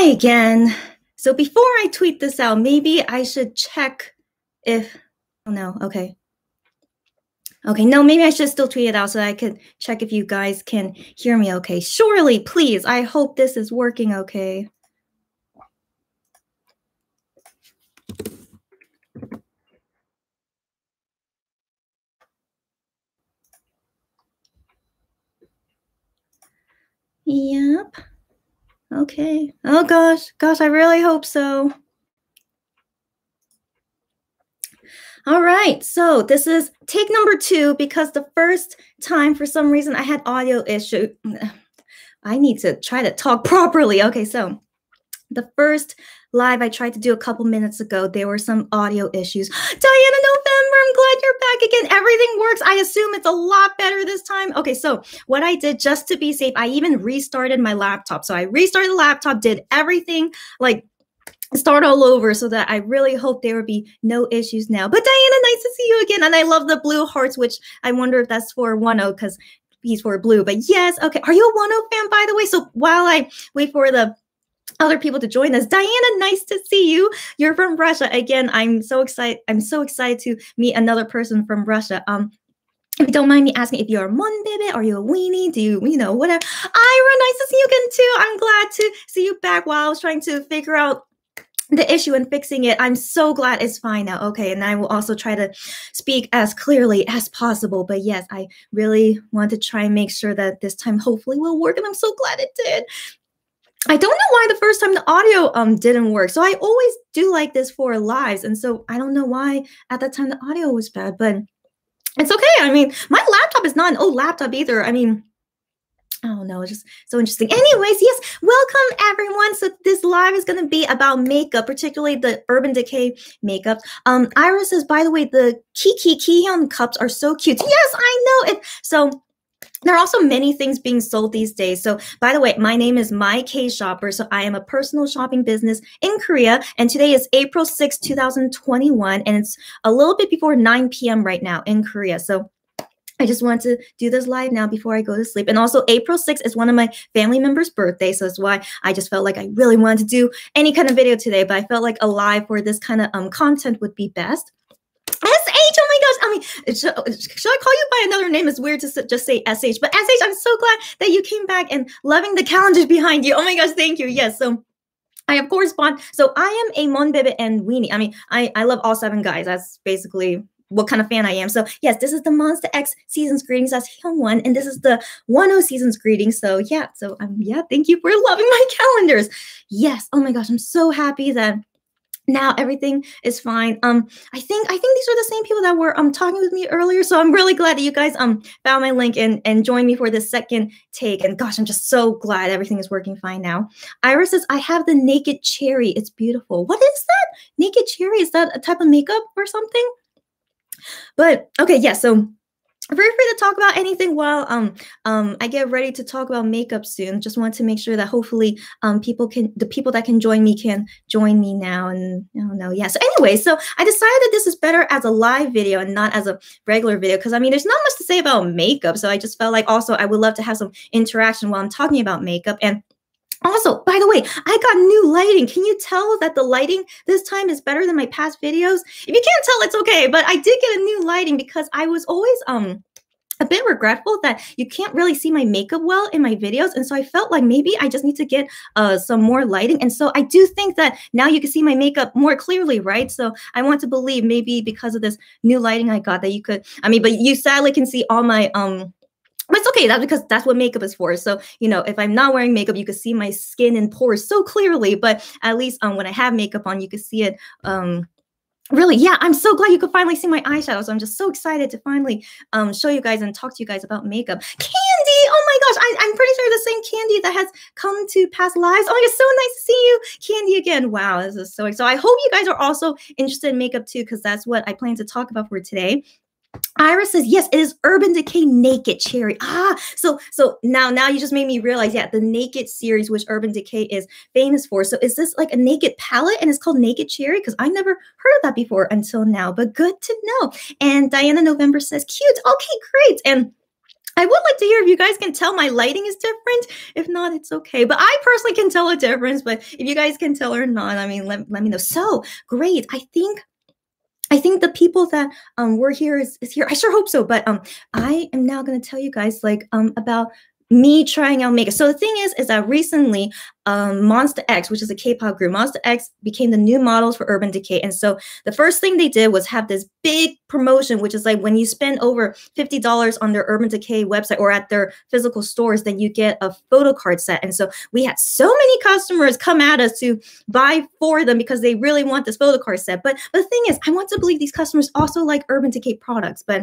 Hi again. So before I tweet this out, maybe I should check if, oh no, okay. Okay, no, maybe I should still tweet it out so I could check if you guys can hear me okay. Surely, please, I hope this is working okay. Yep. Okay. Oh gosh, gosh, I really hope so. All right, so this is take number two because the first time, for some reason, I had audio issue. I need to try to talk properly. Okay, so the first live I tried to do a couple minutes ago, there were some audio issues. Diana November, I'm glad you're back again. Everything works. I assume it's a lot better this time. Okay, so what I did just to be safe, I even restarted my laptop. So I restarted the laptop, did everything like start all over so that I really hope there will be no issues now. But Diana, nice to see you again. And I love the blue hearts, which I wonder if that's for 1 because oh, he's for blue. But yes, okay. Are you a 1 fan, by the way? So while I wait for the other people to join us. Diana, nice to see you. You're from Russia. Again, I'm so excited. I'm so excited to meet another person from Russia. Um, if you don't mind me asking if you're a mon baby or you're a weenie, do you, you know, whatever. Ira, nice to see you again too. I'm glad to see you back while I was trying to figure out the issue and fixing it. I'm so glad it's fine now. Okay. And I will also try to speak as clearly as possible. But yes, I really want to try and make sure that this time hopefully will work. And I'm so glad it did. I don't know why the first time the audio um didn't work. So I always do like this for lives, and so I don't know why at that time the audio was bad, but it's okay. I mean, my laptop is not an old laptop either. I mean, Oh no, it's just so interesting. Anyways, yes, welcome everyone. So this live is going to be about makeup, particularly the Urban Decay makeup. Um, Iris says, by the way, the Kiki Kion cups are so cute. Yes, I know it. So there are also many things being sold these days. So, by the way, my name is My K Shopper. So, I am a personal shopping business in Korea. And today is April 6, 2021. And it's a little bit before 9 p.m. right now in Korea. So, I just want to do this live now before I go to sleep. And also, April six is one of my family members' birthday. So that's why I just felt like I really wanted to do any kind of video today. But I felt like a live for this kind of um, content would be best. I mean, should, uh, should I call you by another name? It's weird to just say SH, but SH, I'm so glad that you came back and loving the calendars behind you. Oh my gosh, thank you. Yes. So, I of course bond. So I am a Mon Bebe and Weenie. I mean, I, I love all seven guys. That's basically what kind of fan I am. So yes, this is the Monster X season's greetings. That's Hyung One, and this is the One O season's greetings. So yeah, so um, yeah, thank you for loving my calendars. Yes, oh my gosh, I'm so happy that now everything is fine. Um, I think I think these are the same people that were um talking with me earlier. So I'm really glad that you guys um found my link and and joined me for this second take. And gosh, I'm just so glad everything is working fine now. Iris says I have the naked cherry. It's beautiful. What is that? Naked cherry? Is that a type of makeup or something? But okay, yeah. So feel free to talk about anything while um um I get ready to talk about makeup soon. Just want to make sure that hopefully um people can the people that can join me can join me now and I don't know yeah. So anyway, so I decided that this is better as a live video and not as a regular video because I mean there's not much to say about makeup. So I just felt like also I would love to have some interaction while I'm talking about makeup and also, by the way, I got new lighting. Can you tell that the lighting this time is better than my past videos? If you can't tell, it's okay, but I did get a new lighting because I was always um a bit regretful that you can't really see my makeup well in my videos. And so I felt like maybe I just need to get uh, some more lighting. And so I do think that now you can see my makeup more clearly, right? So I want to believe maybe because of this new lighting I got that you could, I mean, but you sadly can see all my, um, but it's okay That's because that's what makeup is for so you know if i'm not wearing makeup you can see my skin and pores so clearly but at least um, when i have makeup on you can see it um, really yeah i'm so glad you could finally see my eyeshadows i'm just so excited to finally um, show you guys and talk to you guys about makeup candy oh my gosh I, am pretty sure the same candy that has come to past lives oh it's so nice to see you candy again wow this is so so i hope you guys are also interested in makeup too because that's what i plan to talk about for today Iris says, yes, it is Urban Decay Naked Cherry. Ah, so so now now you just made me realize, yeah, the Naked series, which Urban Decay is famous for. So is this like a naked palette and it's called Naked Cherry? Because I never heard of that before until now, but good to know. And Diana November says, cute. Okay, great. And I would like to hear if you guys can tell my lighting is different. If not, it's okay. But I personally can tell a difference. But if you guys can tell or not, I mean, let, let me know. So great. I think I think the people that um, were here is, is here. I sure hope so. But um, I am now going to tell you guys like um, about me trying out makeup. So the thing is, is that recently, um, Monster X, which is a K-pop group, Monster X became the new models for Urban Decay. And so the first thing they did was have this big promotion, which is like when you spend over fifty dollars on their Urban Decay website or at their physical stores, then you get a photo card set. And so we had so many customers come at us to buy for them because they really want this photo card set. But, but the thing is, I want to believe these customers also like Urban Decay products, but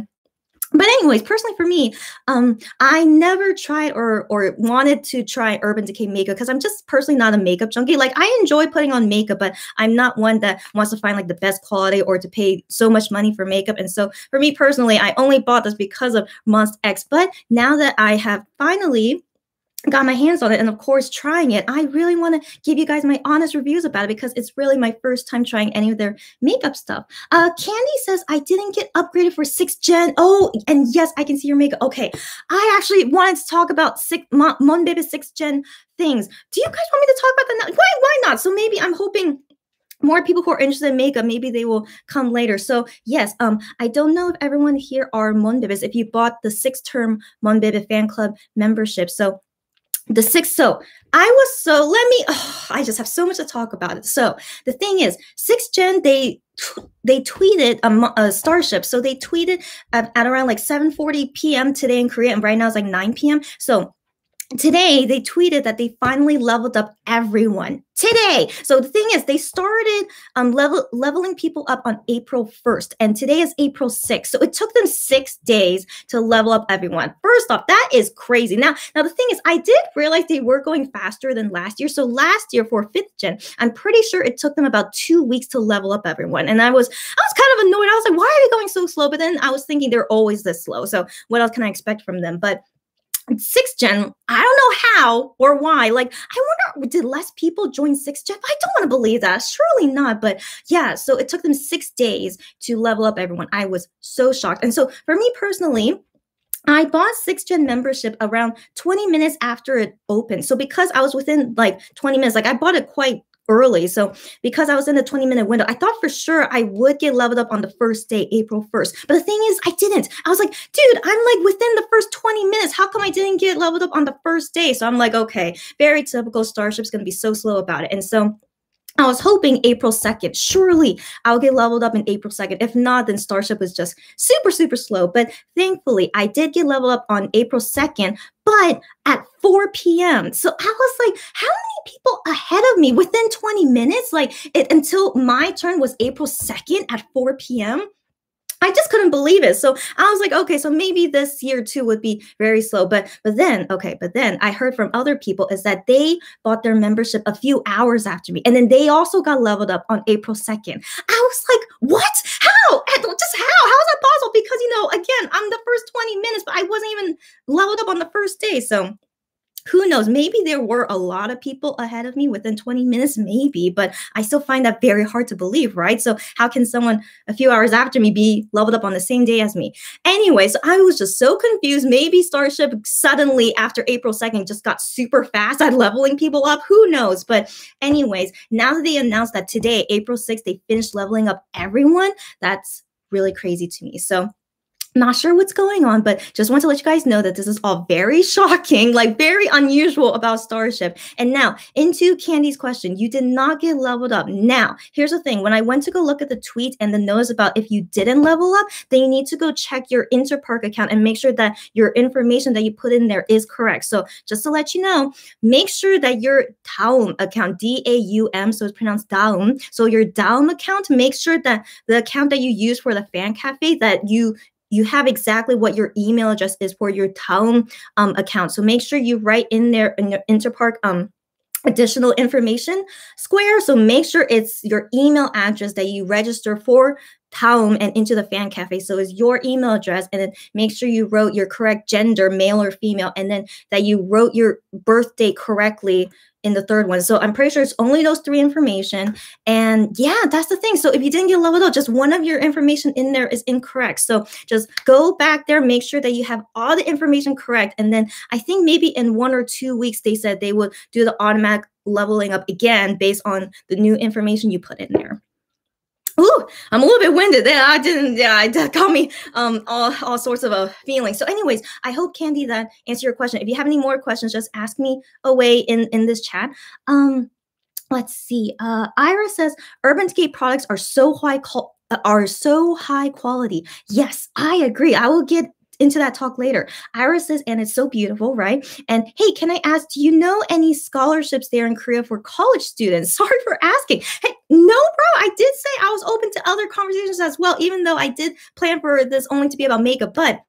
but anyways personally for me um, i never tried or or wanted to try urban decay makeup because i'm just personally not a makeup junkie like i enjoy putting on makeup but i'm not one that wants to find like the best quality or to pay so much money for makeup and so for me personally i only bought this because of monst x but now that i have finally got my hands on it and of course trying it i really want to give you guys my honest reviews about it because it's really my first time trying any of their makeup stuff uh candy says i didn't get upgraded for six gen oh and yes i can see your makeup okay i actually wanted to talk about six mon, mon baby gen things do you guys want me to talk about that why why not so maybe i'm hoping more people who are interested in makeup, maybe they will come later. So yes, um, I don't know if everyone here are Mondibis, if you bought the six-term Mondibis fan club membership. So the sixth so i was so let me oh, i just have so much to talk about it so the thing is six gen they they tweeted a, a starship so they tweeted at, at around like 7 40 p.m today in korea and right now it's like 9 p.m so today they tweeted that they finally leveled up everyone today so the thing is they started um, level, leveling people up on april 1st and today is april 6th so it took them six days to level up everyone first off that is crazy now now the thing is i did realize they were going faster than last year so last year for fifth gen i'm pretty sure it took them about two weeks to level up everyone and i was i was kind of annoyed i was like why are they going so slow but then i was thinking they're always this slow so what else can i expect from them but Six gen, I don't know how or why. Like, I wonder, did less people join Six gen? I don't want to believe that. Surely not. But yeah, so it took them six days to level up everyone. I was so shocked. And so for me personally, I bought Six gen membership around 20 minutes after it opened. So because I was within like 20 minutes, like I bought it quite early. So because I was in the 20 minute window, I thought for sure I would get leveled up on the first day, April 1st. But the thing is, I didn't. I was like, dude, I'm like within the first 20 minutes. How come I didn't get leveled up on the first day? So I'm like, okay, very typical. Starship's going to be so slow about it. And so I was hoping April 2nd. Surely I'll get leveled up in April 2nd. If not, then Starship was just super, super slow. But thankfully, I did get leveled up on April 2nd, but at 4 p.m. So I was like, how many people ahead of me within 20 minutes? Like it, until my turn was April 2nd at 4 p.m. I just couldn't believe it. So I was like, okay, so maybe this year too would be very slow. But but then, okay, but then I heard from other people is that they bought their membership a few hours after me. And then they also got leveled up on April 2nd. I was like, what? How? Just how? How is that possible? Because you know, again, I'm the first 20 minutes, but I wasn't even leveled up on the first day. So who knows? Maybe there were a lot of people ahead of me within 20 minutes, maybe, but I still find that very hard to believe, right? So, how can someone a few hours after me be leveled up on the same day as me? Anyway, so I was just so confused. Maybe Starship suddenly after April 2nd just got super fast at leveling people up. Who knows? But, anyways, now that they announced that today, April 6th, they finished leveling up everyone, that's really crazy to me. So, not sure what's going on, but just want to let you guys know that this is all very shocking, like very unusual about Starship. And now into Candy's question, you did not get leveled up. Now, here's the thing. When I went to go look at the tweet and the notice about if you didn't level up, then you need to go check your Interpark account and make sure that your information that you put in there is correct. So just to let you know, make sure that your Daum account, D-A-U-M, so it's pronounced Daum. So your Daum account, make sure that the account that you use for the fan cafe that you you have exactly what your email address is for your Taum um, account. So make sure you write in there in your Interpark um, additional information square. So make sure it's your email address that you register for Home and into the fan cafe. So it's your email address, and then make sure you wrote your correct gender, male or female, and then that you wrote your birthday correctly in the third one. So I'm pretty sure it's only those three information. And yeah, that's the thing. So if you didn't get leveled up, just one of your information in there is incorrect. So just go back there, make sure that you have all the information correct. And then I think maybe in one or two weeks, they said they would do the automatic leveling up again based on the new information you put in there. Ooh, I'm a little bit winded. Then I didn't. Yeah, it got me um all, all sorts of a feelings. So, anyways, I hope Candy that answer your question. If you have any more questions, just ask me away in in this chat. Um, let's see. Uh, Ira says UrbanScape products are so high uh, are so high quality. Yes, I agree. I will get into that talk later. Iris says, and it's so beautiful, right? And hey, can I ask, do you know any scholarships there in Korea for college students? Sorry for asking. Hey, no, problem. I did say I was open to other conversations as well, even though I did plan for this only to be about makeup, but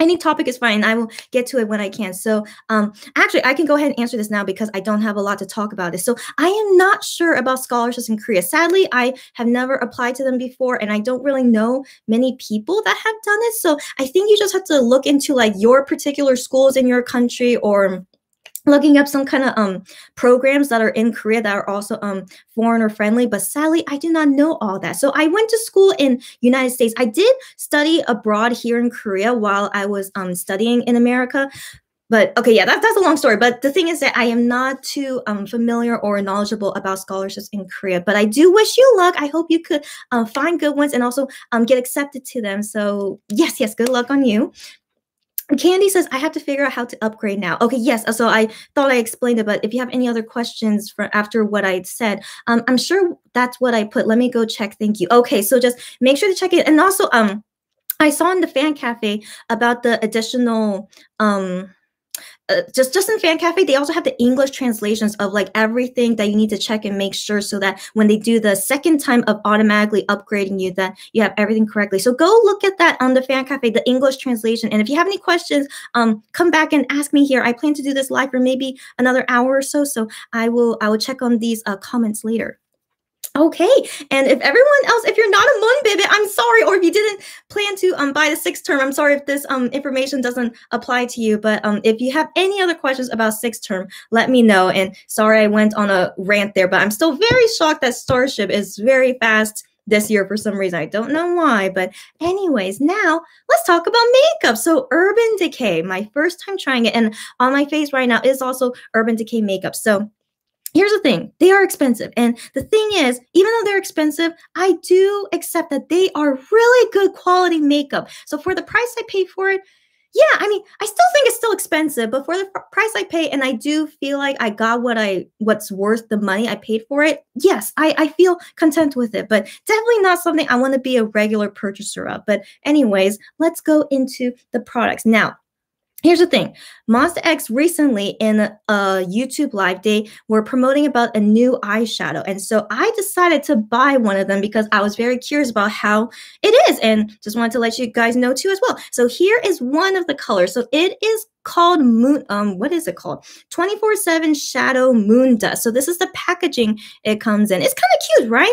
any topic is fine. I will get to it when I can. So, um, actually, I can go ahead and answer this now because I don't have a lot to talk about this. So, I am not sure about scholarships in Korea. Sadly, I have never applied to them before, and I don't really know many people that have done it. So, I think you just have to look into like your particular schools in your country or looking up some kind of um, programs that are in Korea that are also um, foreigner friendly. But sadly, I did not know all that. So I went to school in United States. I did study abroad here in Korea while I was um, studying in America. But okay, yeah, that, that's a long story. But the thing is that I am not too um, familiar or knowledgeable about scholarships in Korea. But I do wish you luck. I hope you could uh, find good ones and also um, get accepted to them. So yes, yes, good luck on you. Candy says, I have to figure out how to upgrade now. Okay, yes. Uh, so I thought I explained it, but if you have any other questions for after what I said, um, I'm sure that's what I put. Let me go check. Thank you. Okay, so just make sure to check it. And also, um, I saw in the fan cafe about the additional um uh, just just in fan cafe they also have the english translations of like everything that you need to check and make sure so that when they do the second time of automatically upgrading you that you have everything correctly so go look at that on the fan cafe the english translation and if you have any questions um, come back and ask me here i plan to do this live for maybe another hour or so so i will i will check on these uh, comments later Okay. And if everyone else, if you're not a Moon Baby, I'm sorry. Or if you didn't plan to um, buy the sixth term, I'm sorry if this um, information doesn't apply to you. But um, if you have any other questions about sixth term, let me know. And sorry I went on a rant there, but I'm still very shocked that Starship is very fast this year for some reason. I don't know why, but anyways, now let's talk about makeup. So Urban Decay, my first time trying it and on my face right now is also Urban Decay makeup. So here's the thing they are expensive and the thing is even though they're expensive i do accept that they are really good quality makeup so for the price i pay for it yeah i mean i still think it's still expensive but for the price i pay and i do feel like i got what i what's worth the money i paid for it yes i i feel content with it but definitely not something i want to be a regular purchaser of but anyways let's go into the products now Here's the thing Monster X recently in a YouTube live, day were promoting about a new eyeshadow. And so I decided to buy one of them because I was very curious about how it is and just wanted to let you guys know too as well. So here is one of the colors. So it is called moon um what is it called 24 7 shadow moon dust so this is the packaging it comes in it's kind of cute right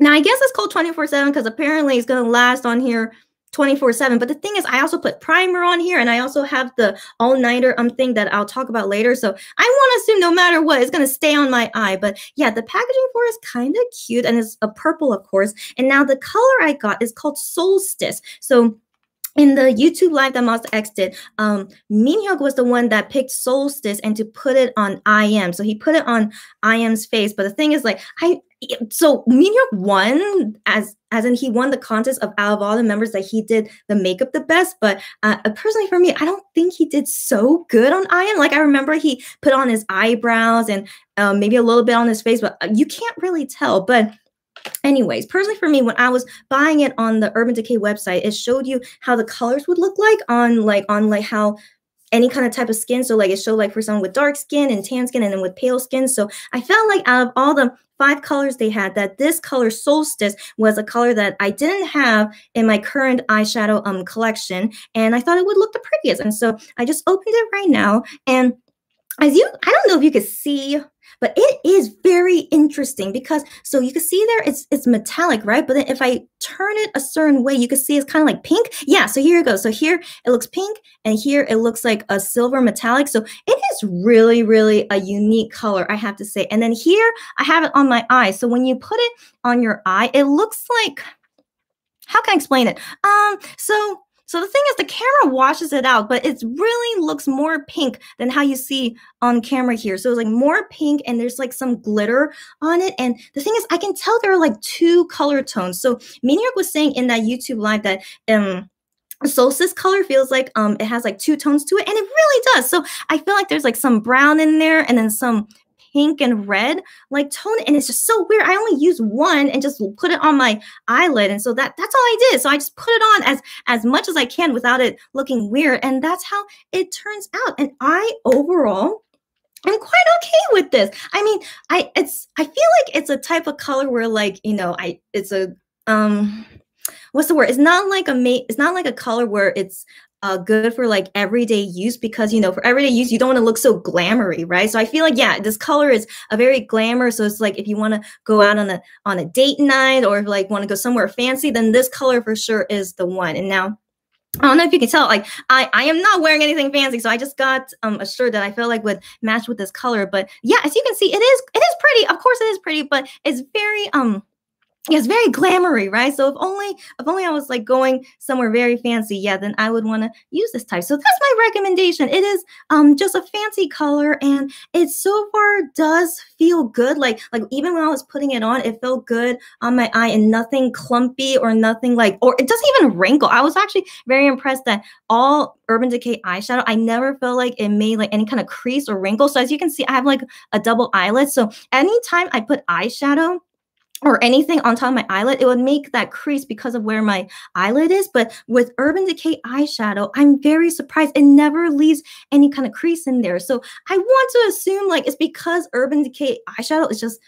now i guess it's called 24 7 because apparently it's going to last on here 24 7. But the thing is, I also put primer on here and I also have the all nighter um thing that I'll talk about later. So I want to assume no matter what, it's going to stay on my eye. But yeah, the packaging for is kind of cute and it's a purple, of course. And now the color I got is called Solstice. So in the YouTube live that Monster X did, um, Minhyuk was the one that picked Solstice and to put it on IM. So he put it on IM's face. But the thing is, like, I so Minhyuk won as as in he won the contest of out of all the members that he did the makeup the best. But uh, personally, for me, I don't think he did so good on IM. Like I remember he put on his eyebrows and uh, maybe a little bit on his face, but uh, you can't really tell. But anyways personally for me when i was buying it on the urban decay website it showed you how the colors would look like on like on like how any kind of type of skin so like it showed like for someone with dark skin and tan skin and then with pale skin so i felt like out of all the five colors they had that this color solstice was a color that i didn't have in my current eyeshadow um collection and i thought it would look the prettiest and so i just opened it right now and as you i don't know if you could see but it is very interesting because so you can see there it's it's metallic, right? But then if I turn it a certain way, you can see it's kind of like pink. Yeah, so here it goes. So here it looks pink and here it looks like a silver metallic. So it is really, really a unique color, I have to say. And then here I have it on my eye. So when you put it on your eye, it looks like how can I explain it? Um, so so the thing is, the camera washes it out, but it really looks more pink than how you see on camera here. So it's like more pink and there's like some glitter on it. And the thing is, I can tell there are like two color tones. So Minhyuk was saying in that YouTube live that, um, solstice color feels like um it has like two tones to it and it really does so i feel like there's like some brown in there and then some pink and red like tone. And it's just so weird. I only use one and just put it on my eyelid. And so that that's all I did. So I just put it on as, as much as I can without it looking weird. And that's how it turns out. And I overall, I'm quite okay with this. I mean, I it's I feel like it's a type of color where like, you know, I it's a um what's the word? It's not like a mate. it's not like a color where it's uh, good for like everyday use because you know for everyday use you don't want to look so glamory right so i feel like yeah this color is a very glamour so it's like if you want to go out on a on a date night or like want to go somewhere fancy then this color for sure is the one and now I don't know if you can tell, like I, I am not wearing anything fancy. So I just got um, a shirt that I feel like would match with this color. But yeah, as you can see, it is it is pretty. Of course it is pretty, but it's very um it's very glamoury, right? So if only if only I was like going somewhere very fancy, yeah, then I would want to use this type. So that's my recommendation. It is um just a fancy color and it so far does feel good. Like like even when I was putting it on, it felt good on my eye and nothing clumpy or nothing like or it doesn't even wrinkle. I was actually very impressed that all Urban Decay eyeshadow, I never felt like it made like any kind of crease or wrinkle. So as you can see, I have like a double eyelid. So anytime I put eyeshadow, or anything on top of my eyelid, it would make that crease because of where my eyelid is. But with Urban Decay eyeshadow, I'm very surprised. It never leaves any kind of crease in there. So I want to assume like it's because Urban Decay eyeshadow is just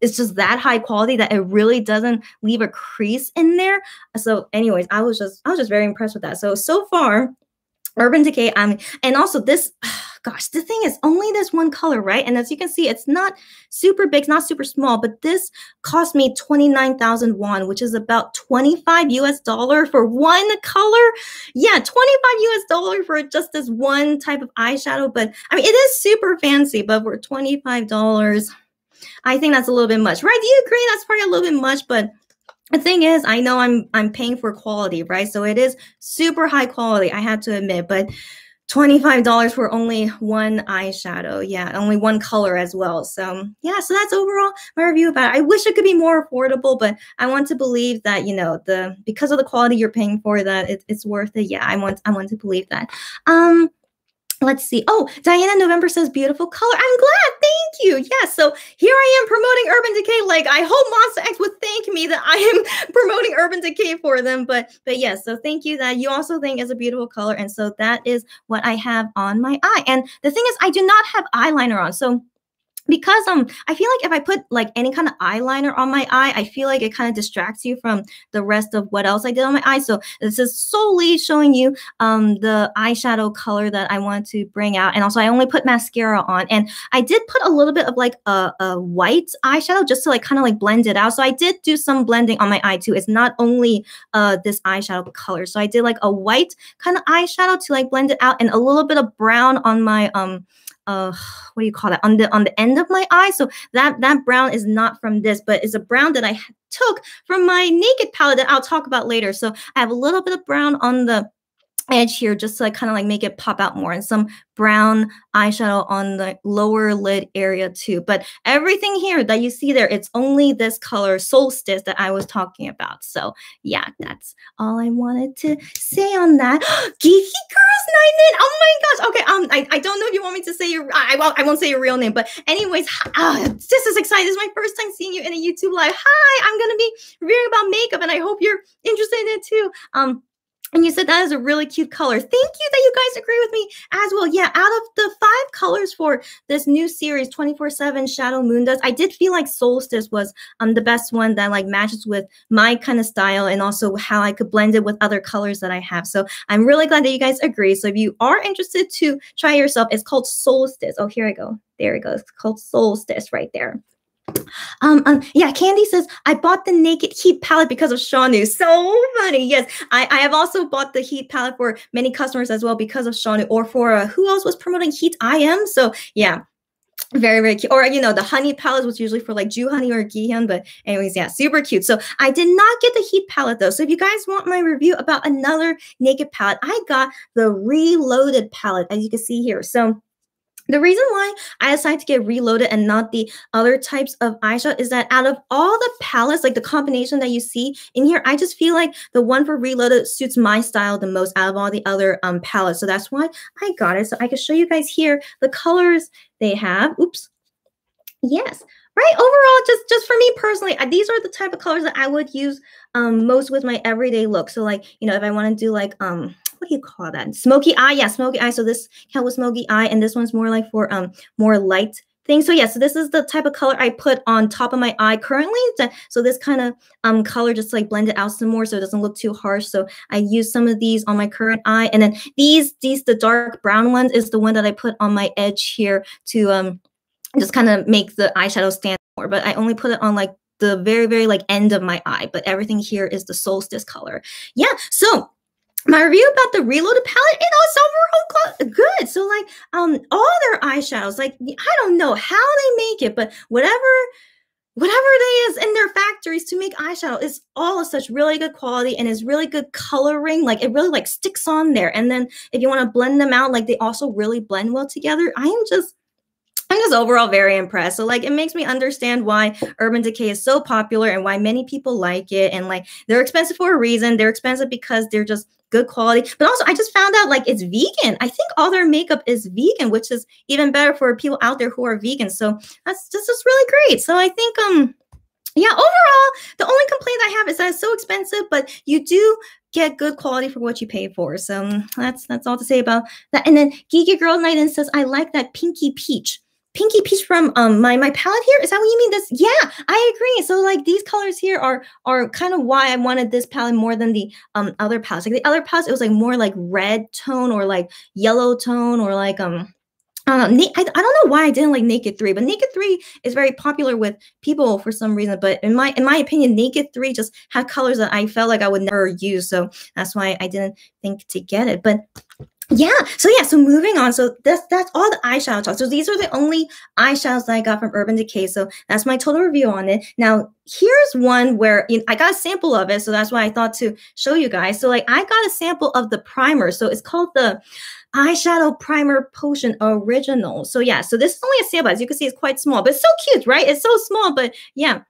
it's just that high quality that it really doesn't leave a crease in there. So anyways, I was just I was just very impressed with that. So so far Urban Decay. Um, and also this, gosh, the thing is only this one color, right? And as you can see, it's not super big, not super small, but this cost me 29,000 won, which is about 25 US dollar for one color. Yeah, 25 US dollar for just this one type of eyeshadow. But I mean, it is super fancy, but for $25, I think that's a little bit much, right? Do you agree? That's probably a little bit much, but the thing is i know i'm i'm paying for quality right so it is super high quality i had to admit but $25 for only one eyeshadow yeah only one color as well so yeah so that's overall my review about it. i wish it could be more affordable but i want to believe that you know the because of the quality you're paying for that it, it's worth it yeah i want i want to believe that um let's see. Oh, Diana November says beautiful color. I'm glad. Thank you. Yes. Yeah, so here I am promoting Urban Decay. Like I hope Monster X would thank me that I am promoting Urban Decay for them. But but yes. Yeah, so thank you that you also think is a beautiful color. And so that is what I have on my eye. And the thing is, I do not have eyeliner on. So because um i feel like if i put like any kind of eyeliner on my eye i feel like it kind of distracts you from the rest of what else i did on my eye so this is solely showing you um the eyeshadow color that i want to bring out and also i only put mascara on and i did put a little bit of like a, a white eyeshadow just to like kind of like blend it out so i did do some blending on my eye too it's not only uh this eyeshadow color so i did like a white kind of eyeshadow to like blend it out and a little bit of brown on my um uh, what do you call that on the on the end of my eye. So that that brown is not from this, but it's a brown that I took from my naked palette that I'll talk about later. So I have a little bit of brown on the edge here just to like kind of like make it pop out more and some brown eyeshadow on the lower lid area too. But everything here that you see there, it's only this color solstice that I was talking about. So yeah, that's all I wanted to say on that. Geeky Girls Oh my gosh. Okay. Um, I, I don't know if you want me to say your, I, won't, I won't say your real name, but anyways, uh, this is exciting. This is my first time seeing you in a YouTube live. Hi, I'm going to be reading about makeup and I hope you're interested in it too. Um, and you said that is a really cute color. Thank you that you guys agree with me as well. Yeah, out of the five colors for this new series, 24-7 Shadow Moon does, I did feel like Solstice was um the best one that like matches with my kind of style and also how I could blend it with other colors that I have. So I'm really glad that you guys agree. So if you are interested to try yourself, it's called Solstice. Oh, here I go. There it goes. It's called Solstice right there. Um, um, yeah, Candy says, I bought the Naked Heat palette because of Shawnu. So funny. Yes, I, I have also bought the Heat palette for many customers as well because of Shawnu or for uh, who else was promoting Heat? I am. So yeah, very very cute or you know the honey palette was usually for like Jew honey or Gihan but anyways yeah super cute so I did not get the heat palette though so if you guys want my review about another naked palette I got the reloaded palette as you can see here so the reason why I decided to get reloaded and not the other types of eyeshadow is that out of all the palettes, like the combination that you see in here, I just feel like the one for reloaded suits my style the most out of all the other um, palettes. So that's why I got it. So I can show you guys here the colors they have. Oops. Yes. Right. Overall, just just for me personally, these are the type of colors that I would use um, most with my everyday look. So like, you know, if I want to do like um what do you call that? Smoky eye. Yeah, smoky eye. So this cat with smoky eye, and this one's more like for um more light thing. So yeah, so this is the type of color I put on top of my eye currently. So this kind of um color just like blend it out some more so it doesn't look too harsh. So I use some of these on my current eye. And then these, these the dark brown ones is the one that I put on my edge here to um just kind of make the eyeshadow stand more. But I only put it on like the very, very like end of my eye, but everything here is the solstice color. Yeah, so my review about the reloaded palette, it also it's overall good. So like, um, all their eyeshadows, like I don't know how they make it, but whatever, whatever they is in their factories to make eyeshadow is all of such really good quality and is really good coloring. Like it really like sticks on there. And then if you want to blend them out, like they also really blend well together. I am just I'm just overall very impressed. So like it makes me understand why Urban Decay is so popular and why many people like it. And like they're expensive for a reason. They're expensive because they're just good quality. But also I just found out like it's vegan. I think all their makeup is vegan, which is even better for people out there who are vegan. So that's just, just really great. So I think um yeah, overall, the only complaint I have is that it's so expensive, but you do get good quality for what you pay for. So that's that's all to say about that. And then Geeky Girl Night and says, I like that pinky peach pinky peach from um my my palette here? Is that what you mean? This yeah, I agree. So like these colors here are are kind of why I wanted this palette more than the um other palettes. Like the other palettes, it was like more like red tone or like yellow tone or like um I don't, know, I don't know why I didn't like Naked 3, but Naked 3 is very popular with people for some reason. But in my in my opinion, Naked 3 just had colors that I felt like I would never use. So that's why I didn't think to get it. But yeah. So yeah. So moving on. So that's that's all the eyeshadow talk. So these are the only eyeshadows that I got from Urban Decay. So that's my total review on it. Now here's one where you know, I got a sample of it. So that's why I thought to show you guys. So like I got a sample of the primer. So it's called the eyeshadow primer potion original. So yeah. So this is only a sample. As you can see, it's quite small, but so cute, right? It's so small, but yeah.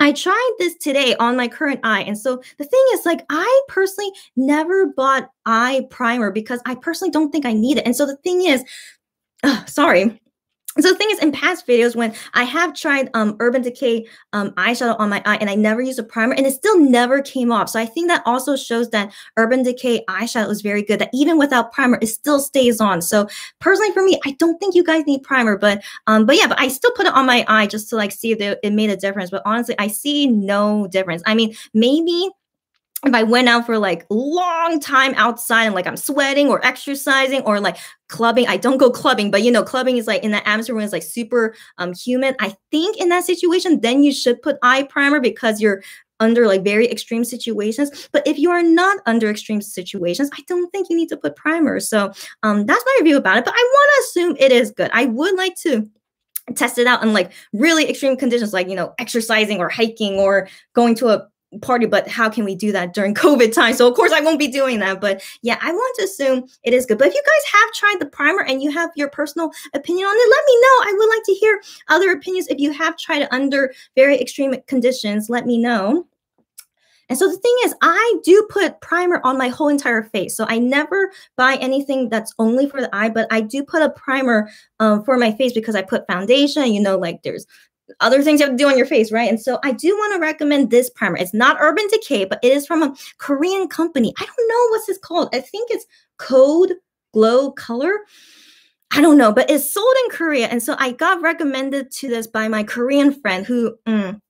I tried this today on my current eye. And so the thing is, like, I personally never bought eye primer because I personally don't think I need it. And so the thing is, uh, sorry, so the thing is, in past videos, when I have tried um, Urban Decay um, eyeshadow on my eye and I never used a primer and it still never came off. So I think that also shows that Urban Decay eyeshadow is very good, that even without primer, it still stays on. So personally for me, I don't think you guys need primer, but um, but yeah, but I still put it on my eye just to like see if it made a difference. But honestly, I see no difference. I mean, maybe if I went out for like long time outside and like I'm sweating or exercising or like clubbing, I don't go clubbing, but you know, clubbing is like in that atmosphere when it's like super um, humid. I think in that situation, then you should put eye primer because you're under like very extreme situations. But if you are not under extreme situations, I don't think you need to put primer. So um, that's my review about it. But I want to assume it is good. I would like to test it out in like really extreme conditions, like you know, exercising or hiking or going to a party, but how can we do that during COVID time? So of course I won't be doing that, but yeah, I want to assume it is good. But if you guys have tried the primer and you have your personal opinion on it, let me know. I would like to hear other opinions. If you have tried it under very extreme conditions, let me know. And so the thing is, I do put primer on my whole entire face. So I never buy anything that's only for the eye, but I do put a primer um, for my face because I put foundation. You know, like there's other things you have to do on your face, right? And so I do want to recommend this primer. It's not Urban Decay, but it is from a Korean company. I don't know what's this called. I think it's Code Glow Color. I don't know, but it's sold in Korea. And so I got recommended to this by my Korean friend who, mm,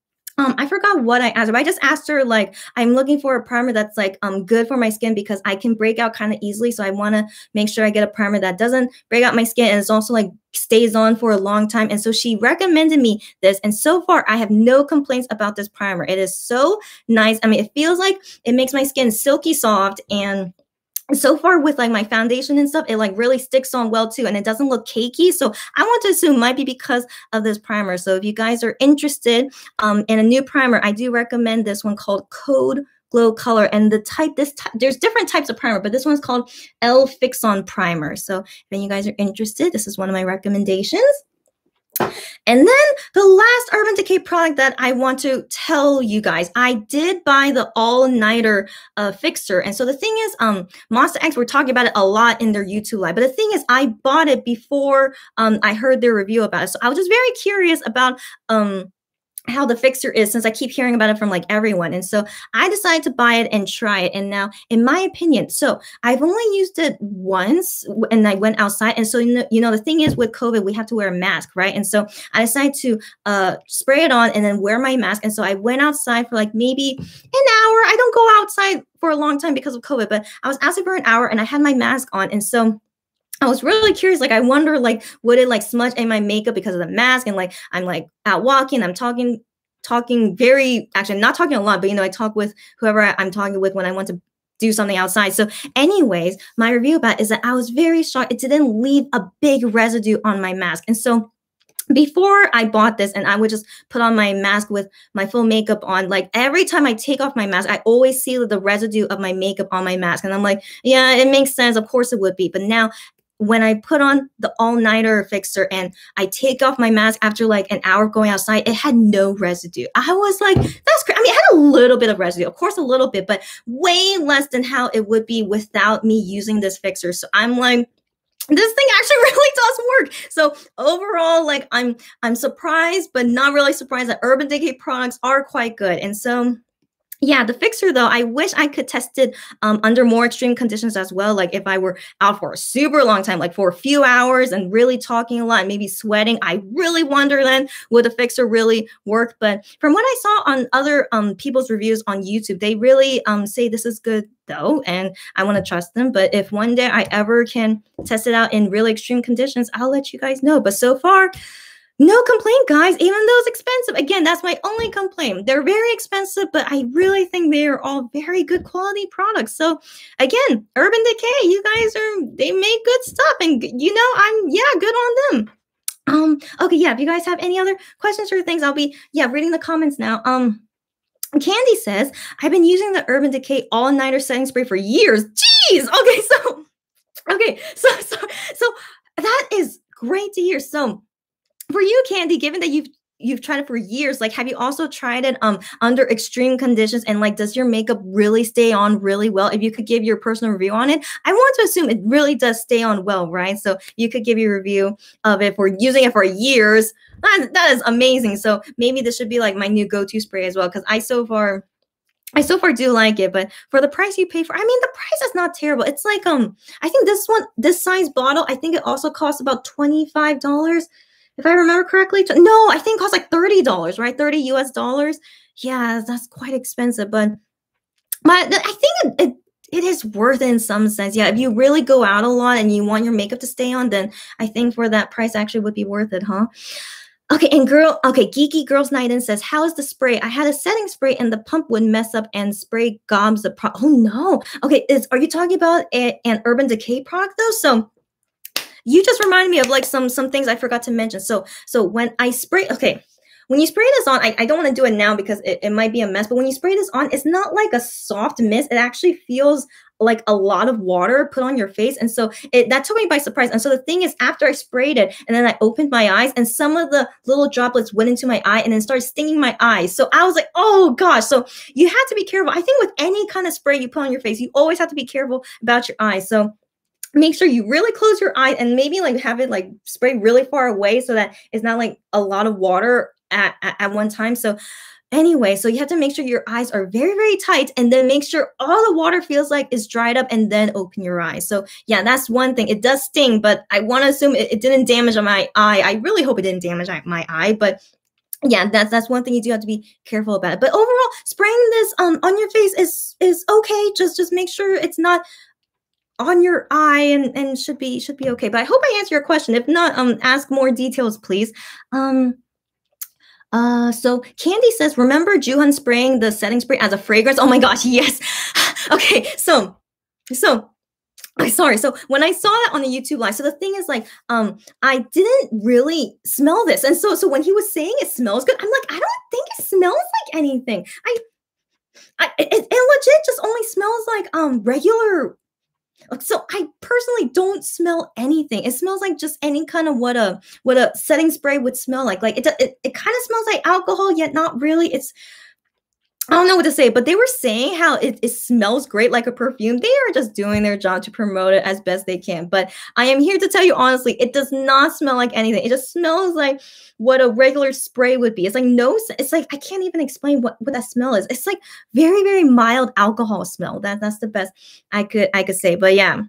um, I forgot what I asked her. I just asked her like, I'm looking for a primer that's like um good for my skin because I can break out kind of easily. So I want to make sure I get a primer that doesn't break out my skin and it's also like stays on for a long time. And so she recommended me this. And so far, I have no complaints about this primer. It is so nice. I mean, it feels like it makes my skin silky soft and so far with like my foundation and stuff, it like really sticks on well too, and it doesn't look cakey. So I want to assume might be because of this primer. So if you guys are interested um, in a new primer, I do recommend this one called Code Glow Color. And the type, this there's different types of primer, but this one's called L Fix On Primer. So if you guys are interested, this is one of my recommendations. And then the last Urban Decay product that I want to tell you guys, I did buy the all-nighter uh, fixer. And so the thing is, um, Monster X, were talking about it a lot in their YouTube live. But the thing is, I bought it before um, I heard their review about it. So I was just very curious about um, how the fixer is since I keep hearing about it from like everyone. And so I decided to buy it and try it. And now, in my opinion, so I've only used it once and I went outside. And so, you know, you know the thing is with COVID, we have to wear a mask, right? And so I decided to uh, spray it on and then wear my mask. And so I went outside for like maybe an hour. I don't go outside for a long time because of COVID, but I was outside for an hour and I had my mask on. And so, I was really curious. Like, I wonder, like, would it like smudge in my makeup because of the mask? And like, I'm like out walking, I'm talking, talking very actually not talking a lot, but you know, I talk with whoever I'm talking with when I want to do something outside. So, anyways, my review about is that I was very shocked. It didn't leave a big residue on my mask, and so before I bought this and I would just put on my mask with my full makeup on, like every time I take off my mask, I always see the residue of my makeup on my mask. And I'm like, yeah, it makes sense. Of course it would be. But now when I put on the all nighter fixer and I take off my mask after like an hour going outside, it had no residue. I was like, that's crazy. I mean, it had a little bit of residue, of course, a little bit, but way less than how it would be without me using this fixer. So I'm like, this thing actually really does work. So overall, like I'm I'm surprised, but not really surprised that Urban Decay products are quite good. And so yeah, the fixer though, I wish I could test it um, under more extreme conditions as well. Like if I were out for a super long time, like for a few hours and really talking a lot, and maybe sweating, I really wonder then would the fixer really work? But from what I saw on other um, people's reviews on YouTube, they really um, say this is good though, and I want to trust them. But if one day I ever can test it out in really extreme conditions, I'll let you guys know. But so far, no complaint, guys, even though it's expensive. Again, that's my only complaint. They're very expensive, but I really think they are all very good quality products. So, again, Urban Decay, you guys are, they make good stuff. And, you know, I'm, yeah, good on them. Um, okay, yeah, if you guys have any other questions or things, I'll be, yeah, reading the comments now. Um, Candy says, I've been using the Urban Decay All Nighter Setting Spray for years. Jeez. Okay, so, okay, so, so, so that is great to hear. So, for you, Candy, given that you've you've tried it for years like have you also tried it um under extreme conditions and like does your makeup really stay on really well if you could give your personal review on it i want to assume it really does stay on well right so you could give your review of it for using it for years that, that is amazing so maybe this should be like my new go-to spray as well because i so far I so far do like it, but for the price you pay for, I mean, the price is not terrible. It's like um, I think this one, this size bottle, I think it also costs about twenty five dollars if I remember correctly. No, I think it cost like $30, right? 30 US dollars. Yeah, that's quite expensive, but but I think it, it it is worth it in some sense. Yeah, if you really go out a lot and you want your makeup to stay on, then I think for that price actually would be worth it, huh? Okay, and girl, okay, geeky girls night in says, how is the spray? I had a setting spray and the pump would mess up and spray gobs the pro. Oh no. Okay, is are you talking about a, an Urban Decay product though? So you just reminded me of like some some things I forgot to mention. So so when I spray, okay, when you spray this on, I, I don't want to do it now because it, it might be a mess, but when you spray this on, it's not like a soft mist. It actually feels like a lot of water put on your face. And so it, that took me by surprise. And so the thing is, after I sprayed it and then I opened my eyes and some of the little droplets went into my eye and then started stinging my eyes. So I was like, oh gosh. So you have to be careful. I think with any kind of spray you put on your face, you always have to be careful about your eyes. So make sure you really close your eye and maybe like have it like spray really far away so that it's not like a lot of water at, at, at one time. So anyway, so you have to make sure your eyes are very, very tight and then make sure all the water feels like is dried up and then open your eyes. So yeah, that's one thing. It does sting, but I want to assume it, it, didn't damage my eye. I really hope it didn't damage my eye, but yeah, that's that's one thing you do have to be careful about. But overall, spraying this um on your face is is okay. Just just make sure it's not on your eye and, and should be should be okay. But I hope I answer your question. If not, um, ask more details, please. Um, uh, so Candy says, remember Juhan spraying the setting spray as a fragrance? Oh my gosh, yes. okay, so so I'm sorry. So when I saw that on the YouTube live, so the thing is like, um, I didn't really smell this. And so so when he was saying it smells good, I'm like, I don't think it smells like anything. I I, it, it legit just only smells like um regular so I personally don't smell anything. It smells like just any kind of what a what a setting spray would smell like. Like it it, it kind of smells like alcohol, yet not really. It's I don't know what to say, but they were saying how it, it, smells great like a perfume. They are just doing their job to promote it as best they can. But I am here to tell you honestly, it does not smell like anything. It just smells like what a regular spray would be. It's like no, it's like I can't even explain what, what that smell is. It's like very, very mild alcohol smell. That that's the best I could I could say. But yeah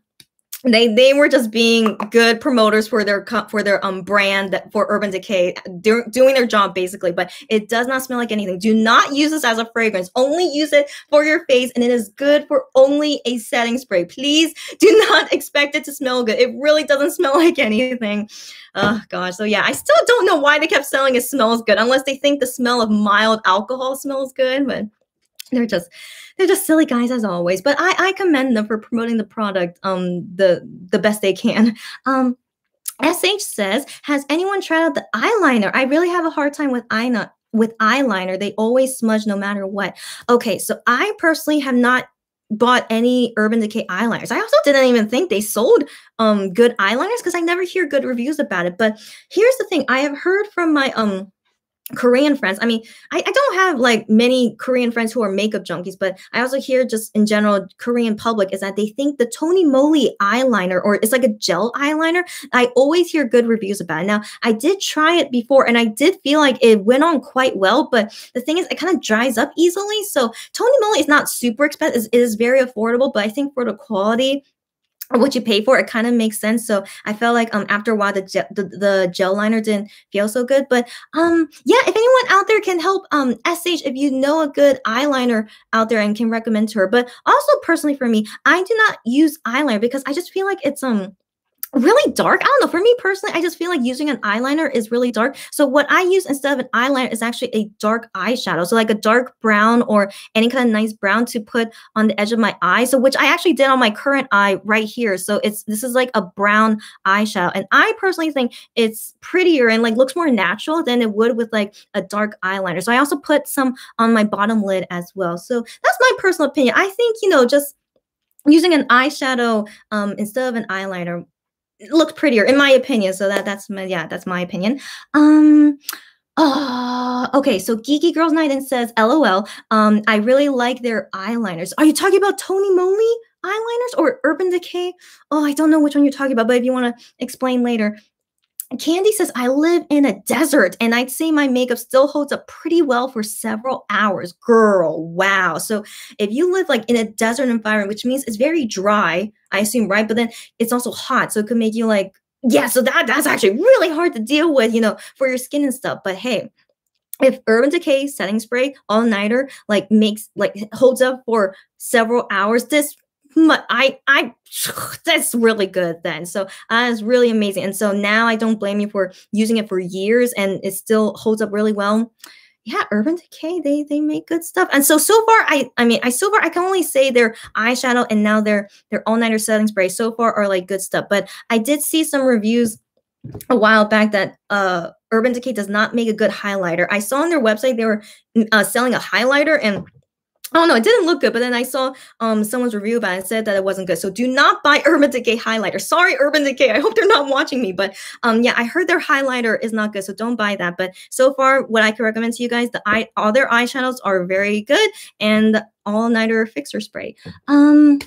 they they were just being good promoters for their for their um brand for Urban Decay, do, doing their job basically. But it does not smell like anything. Do not use this as a fragrance. Only use it for your face, and it is good for only a setting spray. Please do not expect it to smell good. It really doesn't smell like anything. Oh gosh. So yeah, I still don't know why they kept selling it smells good, unless they think the smell of mild alcohol smells good. But they're just they're just silly guys as always. But I, I commend them for promoting the product um the the best they can. Um SH says, has anyone tried out the eyeliner? I really have a hard time with eye not with eyeliner. They always smudge no matter what. Okay, so I personally have not bought any Urban Decay eyeliners. I also didn't even think they sold um good eyeliners because I never hear good reviews about it. But here's the thing, I have heard from my um Korean friends. I mean, I, I don't have like many Korean friends who are makeup junkies, but I also hear just in general Korean public is that they think the Tony Moly eyeliner or it's like a gel eyeliner. I always hear good reviews about it. Now, I did try it before and I did feel like it went on quite well, but the thing is, it kind of dries up easily. So Tony Moly is not super expensive, it is very affordable, but I think for the quality, what you pay for it kind of makes sense so i felt like um after a while the, gel, the, the gel liner didn't feel so good but um yeah if anyone out there can help um sh if you know a good eyeliner out there and can recommend to her but also personally for me i do not use eyeliner because i just feel like it's um really dark. I don't know. For me personally, I just feel like using an eyeliner is really dark. So what I use instead of an eyeliner is actually a dark eyeshadow. So like a dark brown or any kind of nice brown to put on the edge of my eye. So which I actually did on my current eye right here. So it's this is like a brown eyeshadow. And I personally think it's prettier and like looks more natural than it would with like a dark eyeliner. So I also put some on my bottom lid as well. So that's my personal opinion. I think, you know, just using an eyeshadow um, instead of an eyeliner looked prettier in my opinion. So that that's my yeah, that's my opinion. Um uh, okay. So Geeky Girls Night and says, LOL. Um, I really like their eyeliners. Are you talking about Tony Moly eyeliners or Urban Decay? Oh, I don't know which one you're talking about, but if you want to explain later, Candy says, I live in a desert and I'd say my makeup still holds up pretty well for several hours. Girl, wow. So if you live like in a desert environment, which means it's very dry, I assume, right? But then it's also hot. So it could make you like, yeah, so that that's actually really hard to deal with, you know, for your skin and stuff. But hey, if Urban Decay setting spray all nighter like makes like holds up for several hours, this I, I, that's really good then. So uh, it's really amazing. And so now I don't blame you for using it for years and it still holds up really well. Yeah, Urban Decay, they they make good stuff. And so so far, I I mean, I so far I can only say their eyeshadow and now their their all nighter setting spray so far are like good stuff. But I did see some reviews a while back that uh Urban Decay does not make a good highlighter. I saw on their website they were mm, uh, selling a highlighter and I don't know. It didn't look good, but then I saw um, someone's review about it and said that it wasn't good. So do not buy Urban Decay highlighter. Sorry, Urban Decay. I hope they're not watching me, but um, yeah, I heard their highlighter is not good, so don't buy that. But so far, what I can recommend to you guys, the eye, all their eyeshadows are very good, and All Nighter Fixer Spray. Um,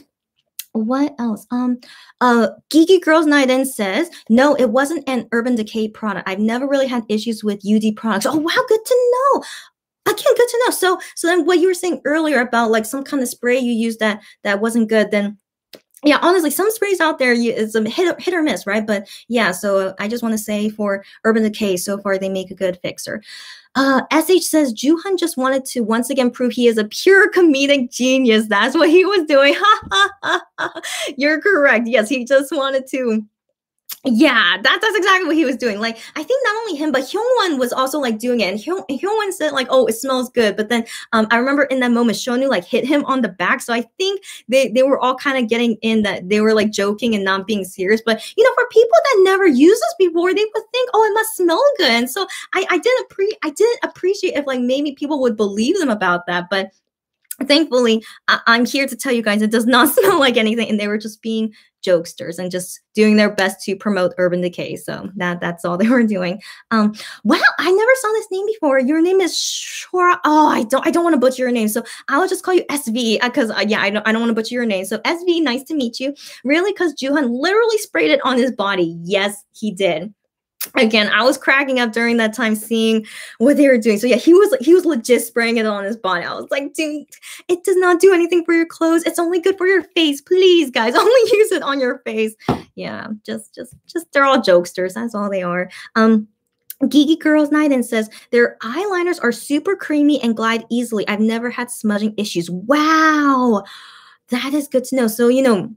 what else? Um, uh, Geeky Girls Night In says, no, it wasn't an Urban Decay product. I've never really had issues with UD products. Oh, wow, good to know okay good to know so so then what you were saying earlier about like some kind of spray you used that that wasn't good then yeah honestly some sprays out there you, it's a hit, hit or miss right but yeah so i just want to say for urban decay so far they make a good fixer uh, SH says Juhan just wanted to once again prove he is a pure comedic genius. That's what he was doing. You're correct. Yes, he just wanted to yeah, that, that's exactly what he was doing. Like, I think not only him, but Hyungwon was also like doing it. And Hyung, Hyungwon said like, "Oh, it smells good." But then um, I remember in that moment, Shonu like hit him on the back. So I think they they were all kind of getting in that they were like joking and not being serious. But you know, for people that never use this before, they would think, "Oh, it must smell good." And so I I didn't pre I didn't appreciate if like maybe people would believe them about that, but thankfully I- am here to tell you guys it does not smell like anything and they were just being jokesters and just doing their best to promote urban decay so that that's all they were doing um wow i never saw this name before your name is sure oh i don't i don't want to butcher your name so i'll just call you sv because uh, uh, yeah i don't, I don't want to butcher your name so sv nice to meet you really because juhan literally sprayed it on his body yes he did again i was cracking up during that time seeing what they were doing so yeah he was he was legit spraying it on his body. i was like dude it does not do anything for your clothes it's only good for your face please guys only use it on your face yeah just just just they're all jokesters that's all they are um Geeky Girls Night and says their eyeliners are super creamy and glide easily. I've never had smudging issues. Wow, that is good to know. So, you know,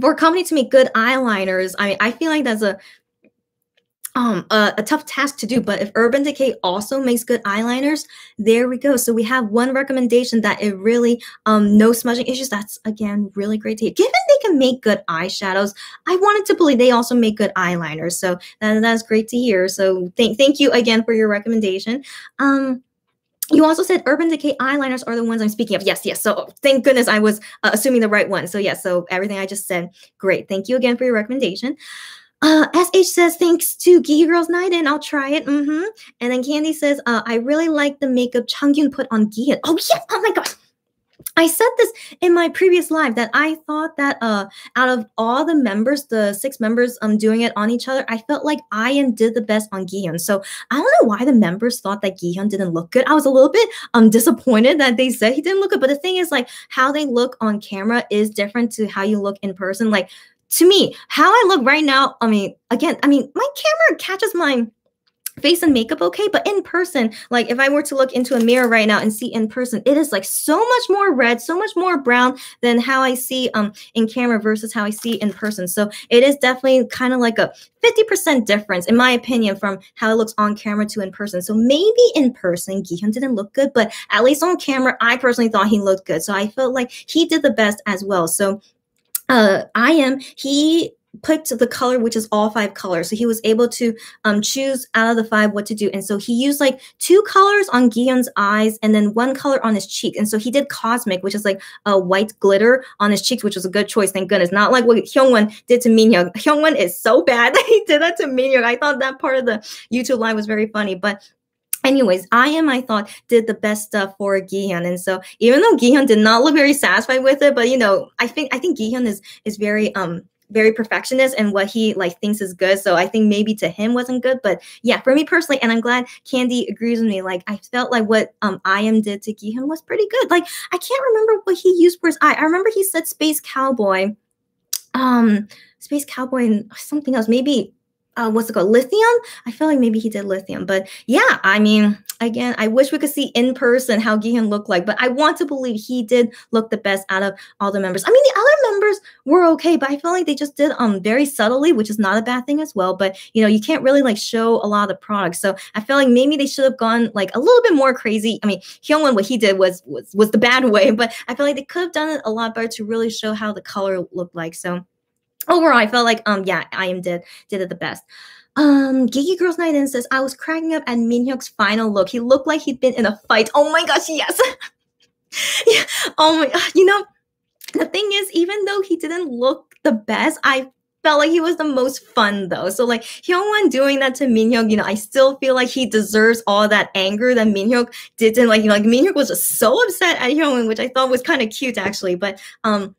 for a company to make good eyeliners, I mean, I feel like that's a um, a, a, tough task to do, but if Urban Decay also makes good eyeliners, there we go. So we have one recommendation that it really, um, no smudging issues. That's again, really great to hear. Given they can make good eyeshadows, I wanted to believe they also make good eyeliners. So that, that's great to hear. So thank, thank you again for your recommendation. Um, you also said Urban Decay eyeliners are the ones I'm speaking of. Yes, yes. So thank goodness I was uh, assuming the right one. So yes, yeah, so everything I just said, great. Thank you again for your recommendation uh, SH says, thanks to Geeky Girls Night and I'll try it. Mm-hmm. And then Candy says, uh, I really like the makeup Changyun put on Gian. Oh, yes. Oh, my gosh. I said this in my previous live that I thought that uh, out of all the members, the six members um, doing it on each other, I felt like Ian did the best on Gihyun. So I don't know why the members thought that Gihyun didn't look good. I was a little bit um disappointed that they said he didn't look good. But the thing is, like how they look on camera is different to how you look in person. Like to me, how I look right now, I mean, again, I mean, my camera catches my face and makeup okay but in person like if i were to look into a mirror right now and see in person it is like so much more red so much more brown than how i see um in camera versus how i see in person so it is definitely kind of like a 50% difference in my opinion from how it looks on camera to in person so maybe in person Gihyun didn't look good but at least on camera i personally thought he looked good so i felt like he did the best as well so uh, I am, he picked the color, which is all five colors. So he was able to um, choose out of the five what to do. And so he used like two colors on Gyeon's eyes and then one color on his cheek. And so he did cosmic, which is like a white glitter on his cheeks, which was a good choice. Thank goodness. Not like what Hyungwon did to Minhyuk. Hyungwon is so bad that he did that to Minhyuk. I thought that part of the YouTube live was very funny, but anyways, I I thought, did the best stuff for Gihan. And so even though Gihan did not look very satisfied with it, but you know, I think I think Gihan is is very um very perfectionist and what he like thinks is good. So I think maybe to him wasn't good, but yeah, for me personally, and I'm glad Candy agrees with me. Like I felt like what um I am did to Gihan was pretty good. Like I can't remember what he used for his eye. I remember he said space cowboy, um, space cowboy and something else. Maybe uh, what's it called? Lithium? I feel like maybe he did lithium, but yeah, I mean, again, I wish we could see in person how Gihan looked like, but I want to believe he did look the best out of all the members. I mean, the other members were okay, but I feel like they just did um very subtly, which is not a bad thing as well. But you know, you can't really like show a lot of the products, so I feel like maybe they should have gone like a little bit more crazy. I mean, Hyungwon, what he did was was was the bad way, but I feel like they could have done it a lot better to really show how the color looked like. So overall, I felt like um yeah, I am did did it the best. Um, Geeky Girls Night In says I was cracking up at Minhyuk's final look. He looked like he'd been in a fight. Oh my gosh, yes. yeah. Oh my, you know, the thing is, even though he didn't look the best, I felt like he was the most fun though. So like Hyungwon doing that to Minhyuk, you know, I still feel like he deserves all that anger that Minhyuk didn't like. You know, like Minhyuk was just so upset at Hyungwon, which I thought was kind of cute actually. But um,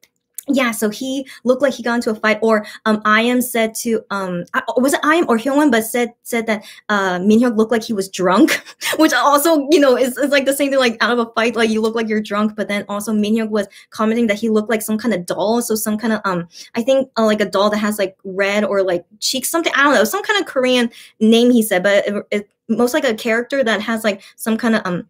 yeah, so he looked like he got into a fight, or um, I am said to um, was it I am or Hyungwon, but said said that uh, looked like he was drunk, which also you know is, is like the same thing like out of a fight, like you look like you're drunk, but then also Minhyuk was commenting that he looked like some kind of doll, so some kind of um, I think uh, like a doll that has like red or like cheeks, something I don't know, some kind of Korean name he said, but it, it most like a character that has like some kind of um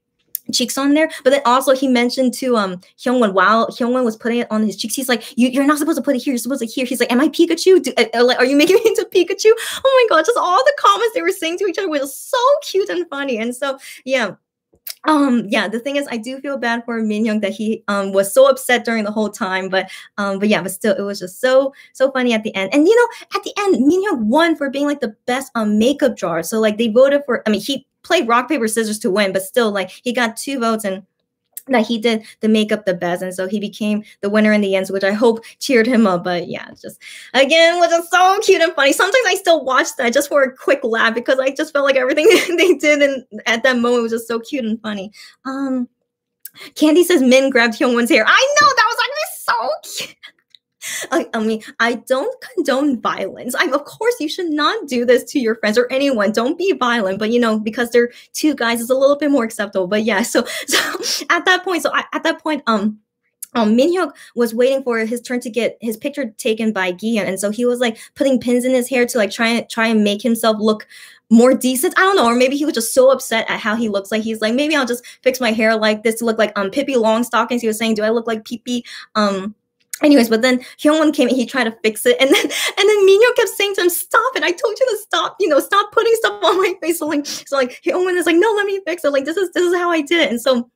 cheeks on there. But then also he mentioned to um Hyungwon while Hyungwon was putting it on his cheeks, he's like, you, are not supposed to put it here. You're supposed to here." He's like, "Am I Pikachu? Do, uh, uh are you making me into Pikachu?" Oh my god! Just all the comments they were saying to each other was so cute and funny. And so yeah. Um yeah, the thing is I do feel bad for Min Young that he um was so upset during the whole time, but um but yeah, but still it was just so so funny at the end. And you know, at the end Min Young won for being like the best um makeup drawer. So like they voted for I mean he play rock paper scissors to win, but still like he got two votes and that he did the makeup the best and so he became the winner in the end which i hope cheered him up but yeah just again was just so cute and funny sometimes i still watch that just for a quick laugh because i just felt like everything they did and at that moment was just so cute and funny um candy says min grabbed hyungwon's hair i know that was like so cute I, mean, I don't condone violence. I, of course, you should not do this to your friends or anyone. Don't be violent. But you know, because they're two guys, it's a little bit more acceptable. But yeah, so so at that point, so I, at that point, um, um, Minhyuk was waiting for his turn to get his picture taken by Gian, and so he was like putting pins in his hair to like try and try and make himself look more decent. I don't know, or maybe he was just so upset at how he looks. Like he's like, maybe I'll just fix my hair like this to look like um Pippi Longstockings. He was saying, do I look like Pippi? Um, Anyways, but then Hyungwon came and he tried to fix it, and then and then Minyo kept saying to him, "Stop it! I told you to stop. You know, stop putting stuff on my face." So like, so like Hyungwon is like, "No, let me fix it. Like this is this is how I did it." And so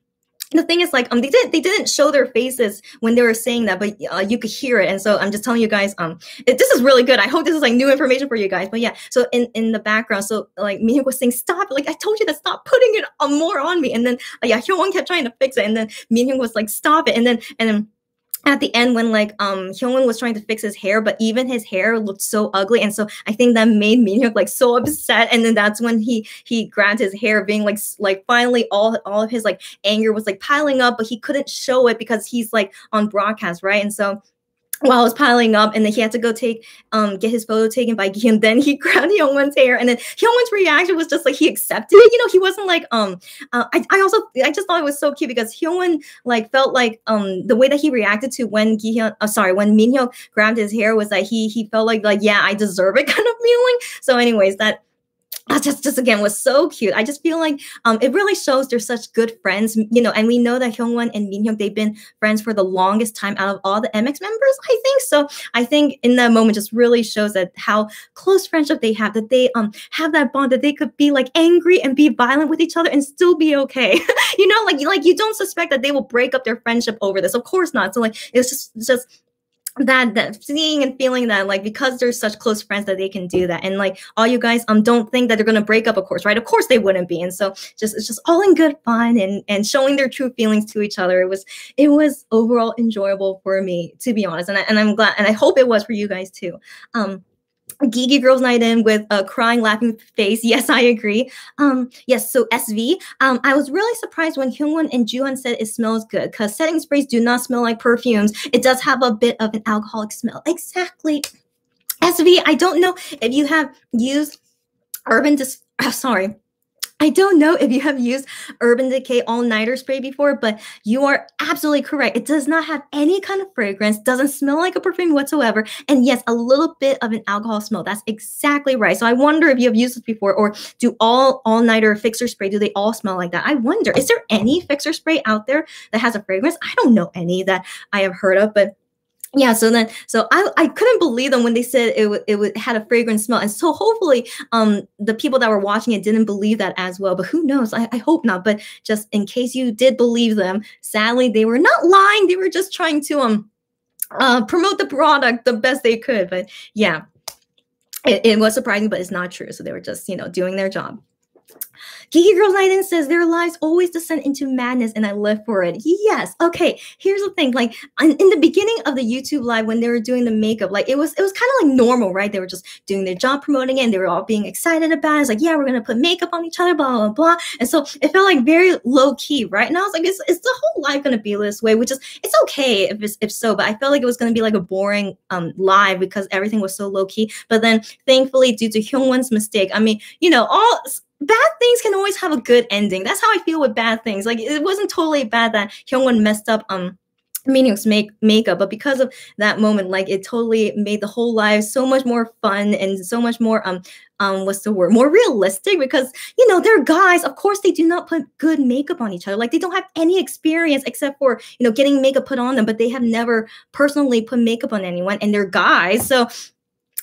the thing is like um they didn't they didn't show their faces when they were saying that but uh, you could hear it and so i'm just telling you guys um it, this is really good i hope this is like new information for you guys but yeah so in in the background so like Minhyuk was saying stop like i told you to stop putting it on, uh, more on me and then uh, yeah Hyungwon kept trying to fix it and then Minhyuk was like stop it and then and then at the end when like um Hyunwin was trying to fix his hair, but even his hair looked so ugly, and so I think that made Minhyuk like so upset. And then that's when he he grabbed his hair, being like like finally all all of his like anger was like piling up, but he couldn't show it because he's like on broadcast, right? And so while I was piling up, and then he had to go take um get his photo taken by Gi, and then he grabbed Hyungwon's hair, and then Hyungwon's reaction was just like he accepted it. You know, he wasn't like um. Uh, I I also I just thought it was so cute because Hyungwon like felt like um the way that he reacted to when Gi Hyun, uh, sorry, when Minhyuk grabbed his hair was that he he felt like like yeah I deserve it kind of feeling. So, anyways, that Oh, just just again was so cute. I just feel like um, it really shows they're such good friends, you know. And we know that Hyungwon and Minhyuk they've been friends for the longest time out of all the MX members, I think. So I think in that moment just really shows that how close friendship they have, that they um have that bond, that they could be like angry and be violent with each other and still be okay. you know, like like you don't suspect that they will break up their friendship over this. Of course not. So like it's just just that, that seeing and feeling that like because they're such close friends that they can do that and like all you guys um don't think that they're gonna break up of course right of course they wouldn't be and so just it's just all in good fun and and showing their true feelings to each other it was it was overall enjoyable for me to be honest and, I, and i'm glad and i hope it was for you guys too um geeky girls night in with a crying laughing face yes i agree um yes so sv um i was really surprised when hyungwon and juhan said it smells good because setting sprays do not smell like perfumes it does have a bit of an alcoholic smell exactly sv i don't know if you have used urban dis oh, sorry I don't know if you have used Urban Decay All Nighter Spray before, but you are absolutely correct. It does not have any kind of fragrance, doesn't smell like a perfume whatsoever. And yes, a little bit of an alcohol smell. That's exactly right. So I wonder if you have used this before, or do all All Nighter Fixer Spray, do they all smell like that? I wonder, is there any fixer spray out there that has a fragrance? I don't know any that I have heard of, but yeah so then so i i couldn't believe them when they said it w- it w- had a fragrant smell and so hopefully um the people that were watching it didn't believe that as well but who knows I, I hope not but just in case you did believe them sadly they were not lying they were just trying to um uh promote the product the best they could but yeah it, it was surprising but it's not true so they were just you know doing their job Geeky Girl 99 says their lives always descend into madness and I live for it. Yes. Okay. Here's the thing. Like in the beginning of the YouTube live when they were doing the makeup, like it was it was kind of like normal, right? They were just doing their job promoting it and they were all being excited about it. It's like, yeah, we're gonna put makeup on each other, blah, blah, blah. And so it felt like very low key, right? And I was like, is, is the whole live gonna be this way? Which is it's okay if if so, but I felt like it was gonna be like a boring um live because everything was so low key. But then thankfully, due to Hyungwon's mistake, I mean, you know, all bad things can always have a good ending. That's how I feel with bad things. Like it wasn't totally bad that Hyungwon messed up um Minyoung's make makeup, but because of that moment, like it totally made the whole life so much more fun and so much more um um what's the word more realistic because you know they're guys of course they do not put good makeup on each other like they don't have any experience except for you know getting makeup put on them but they have never personally put makeup on anyone and they're guys so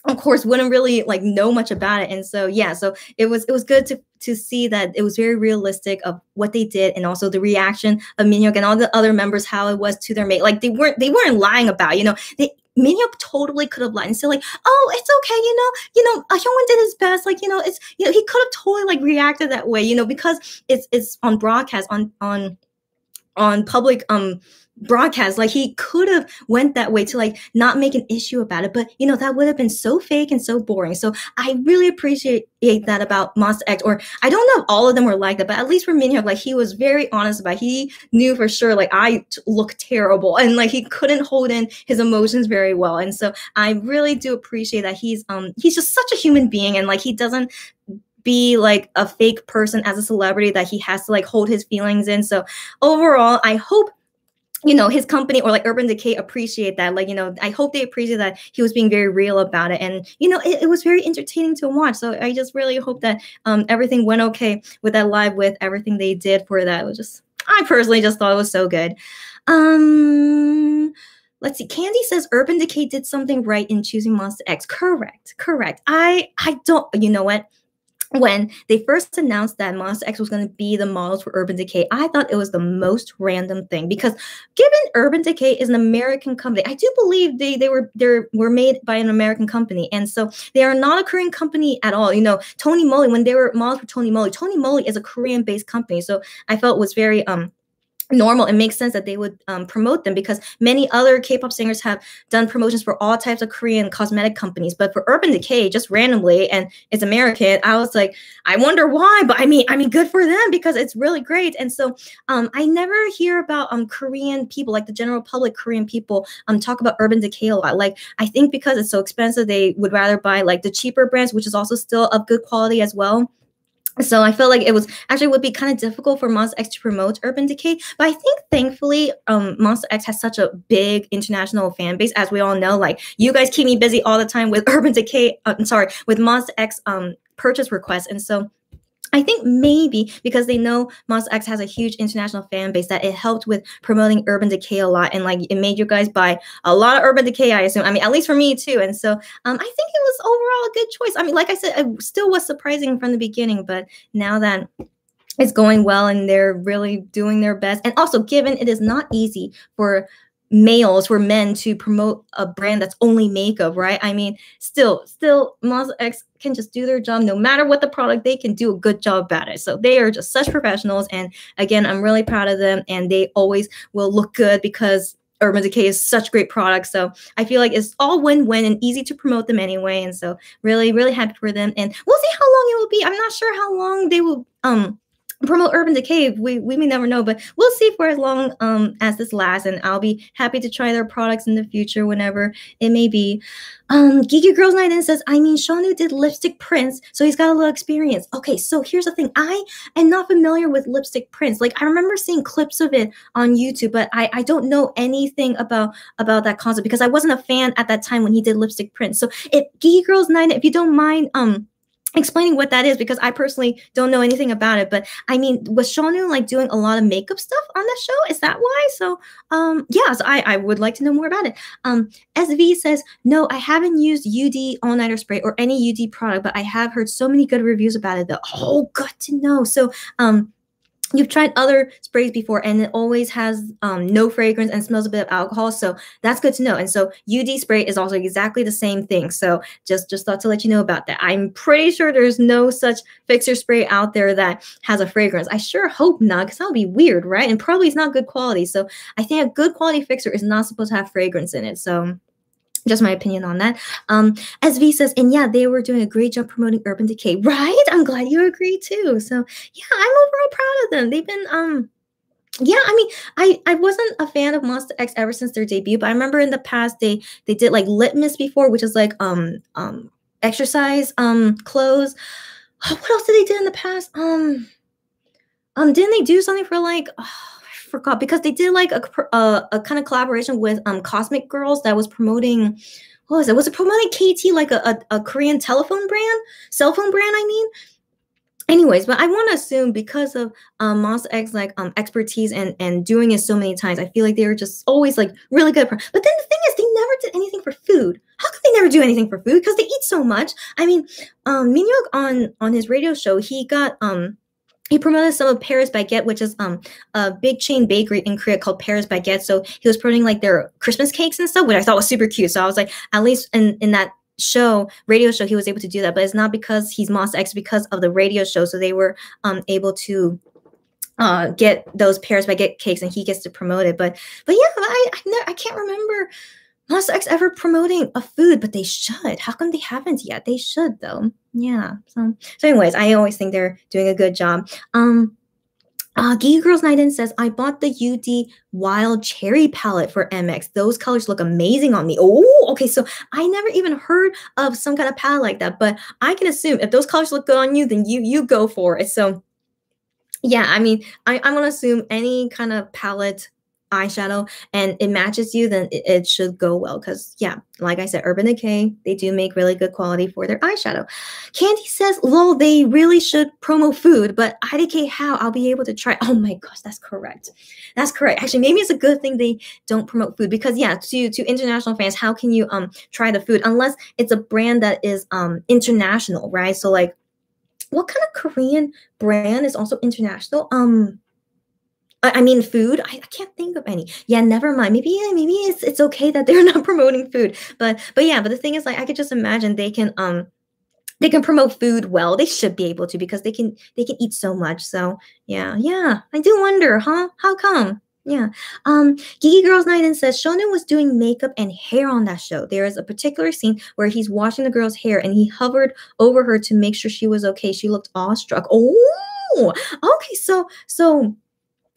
of course wouldn't really like know much about it and so yeah so it was it was good to to see that it was very realistic of what they did and also the reaction of Minyuk and all the other members how it was to their mate like they weren't they weren't lying about you know they Minyuk totally could have lied and said like oh it's okay you know you know uh, Hyungwon did his best like you know it's you know he could have totally like reacted that way you know because it's it's on broadcast on on on public um broadcast like he could have went that way to like not make an issue about it but you know that would have been so fake and so boring so i really appreciate that about monster x or i don't know if all of them were like that but at least for minhyuk like he was very honest about it. he knew for sure like I look terrible and like he couldn't hold in his emotions very well and so i really do appreciate that he's um he's just such a human being and like he doesn't be like a fake person as a celebrity that he has to like hold his feelings in so overall i hope you know his company or like urban decay appreciate that like you know i hope they appreciate that he was being very real about it and you know it, it was very entertaining to watch so i just really hope that um, everything went okay with that live with everything they did for that it was just i personally just thought it was so good um let's see candy says urban decay did something right in choosing monster x correct correct i i don't you know what when they first announced that Monster X was going to be the models for Urban Decay, I thought it was the most random thing because given Urban Decay is an American company, I do believe they they were they were made by an American company, and so they are not a Korean company at all. You know, Tony Moly when they were models for Tony Moly, Tony Moly is a Korean based company, so I felt was very um normal it makes sense that they would um, promote them because many other k-pop singers have done promotions for all types of korean cosmetic companies but for urban decay just randomly and it's american i was like i wonder why but i mean i mean good for them because it's really great and so um, i never hear about um, korean people like the general public korean people um, talk about urban decay a lot like i think because it's so expensive they would rather buy like the cheaper brands which is also still of good quality as well so I felt like it was actually would be kind of difficult for Monster X to promote Urban Decay, but I think thankfully um, Monster X has such a big international fan base, as we all know. Like you guys keep me busy all the time with Urban Decay. Uh, I'm sorry, with Monster X um, purchase requests, and so I think maybe because they know Monster X has a huge international fan base that it helped with promoting Urban Decay a lot, and like it made you guys buy a lot of Urban Decay. I assume. I mean, at least for me too. And so um, I think it was overall a good choice. I mean, like I said, it still was surprising from the beginning, but now that it's going well and they're really doing their best, and also given it is not easy for males were men to promote a brand that's only makeup, right? I mean, still, still, Moz X can just do their job no matter what the product, they can do a good job about it. So they are just such professionals. And again, I'm really proud of them. And they always will look good because Urban Decay is such great product. So I feel like it's all win-win and easy to promote them anyway. And so really, really happy for them. And we'll see how long it will be. I'm not sure how long they will um promote Urban Decay. We we may never know, but we'll see for as long um, as this lasts, and I'll be happy to try their products in the future whenever it may be. Um, Geeky Girls Night In says, I mean, Shonu did lipstick prints, so he's got a little experience. Okay, so here's the thing: I am not familiar with lipstick prints. Like I remember seeing clips of it on YouTube, but I I don't know anything about about that concept because I wasn't a fan at that time when he did lipstick prints. So if Geeky Girls Night, if you don't mind, um explaining what that is because I personally don't know anything about it. But I mean, was Shonu like doing a lot of makeup stuff on the show? Is that why? So um yeah, so I, I would like to know more about it. Um SV says, no, I haven't used UD all nighter spray or any UD product, but I have heard so many good reviews about it. Though. Oh, good to know. So um you've tried other sprays before and it always has um, no fragrance and smells a bit of alcohol so that's good to know and so ud spray is also exactly the same thing so just just thought to let you know about that i'm pretty sure there's no such fixer spray out there that has a fragrance i sure hope not because that would be weird right and probably it's not good quality so i think a good quality fixer is not supposed to have fragrance in it so just my opinion on that. Um, SV says, and yeah, they were doing a great job promoting Urban Decay, right? I'm glad you agree too. So yeah, I'm overall proud of them. They've been um yeah i mean i i wasn't a fan of monster x ever since their debut but i remember in the past they they did like litmus before which is like um um exercise um clothes oh, what else did they do in the past um um didn't they do something for like oh, forgot because they did like a, a, a kind of collaboration with um Cosmic Girls that was promoting what was it? Was it promoting KT like a, a, a Korean telephone brand, cell phone brand? I mean, anyways, but I want to assume because of um, Egg's X like um expertise and and doing it so many times, I feel like they were just always like really good. but then the thing is, they never did anything for food. How could they never do anything for food? Because they eat so much. I mean, um, on on his radio show, he got um he promoted some of Paris Baguette, which is um a big chain bakery in Korea called Paris Baguette. So he was promoting like their Christmas cakes and stuff, which I thought was super cute. So I was like, at least in in that show radio show he was able to do that but it's not because he's Moss X because of the radio show so they were um able to uh, get those Paris by get cakes and he gets to promote it. But but yeah, I I, I can't remember Monster ever promoting a food, but they should. How come they haven't yet? They should though. Yeah. So, so anyways, I always think they're doing a good job. Um, uh, Geeky Girls Night In says, I bought the UD Wild Cherry Palette for MX. Those colors look amazing on me. Oh, okay. So I never even heard of some kind of palette like that, but I can assume if those colors look good on you, then you you go for it. So yeah, I mean, I, I'm gonna assume any kind of palette eyeshadow and it matches you, then it, it should go well. Because, yeah, like I said, Urban Decay, they do make really good quality for their eyeshadow. Candy says, lol, they really should promo food, but IDK how? I'll be able to try. Oh my gosh, that's correct. That's correct. Actually, maybe it's a good thing they don't promote food because, yeah, to, to international fans, how can you um try the food unless it's a brand that is um international, right? So, like, what kind of Korean brand is also international? Um, I, I mean, food. I, I, can't think of any. Yeah, never mind. Maybe maybe it's it's okay that they're not promoting food. But but yeah. But the thing is, like, I could just imagine they can um they can promote food well. They should be able to because they can they can eat so much. So yeah, yeah. I do wonder, huh? How come? Yeah. Um, Geeky Girls Night In says Shonen was doing makeup and hair on that show. There is a particular scene where he's washing the girl's hair and he hovered over her to make sure she was okay. She looked awestruck. Oh, okay. So, so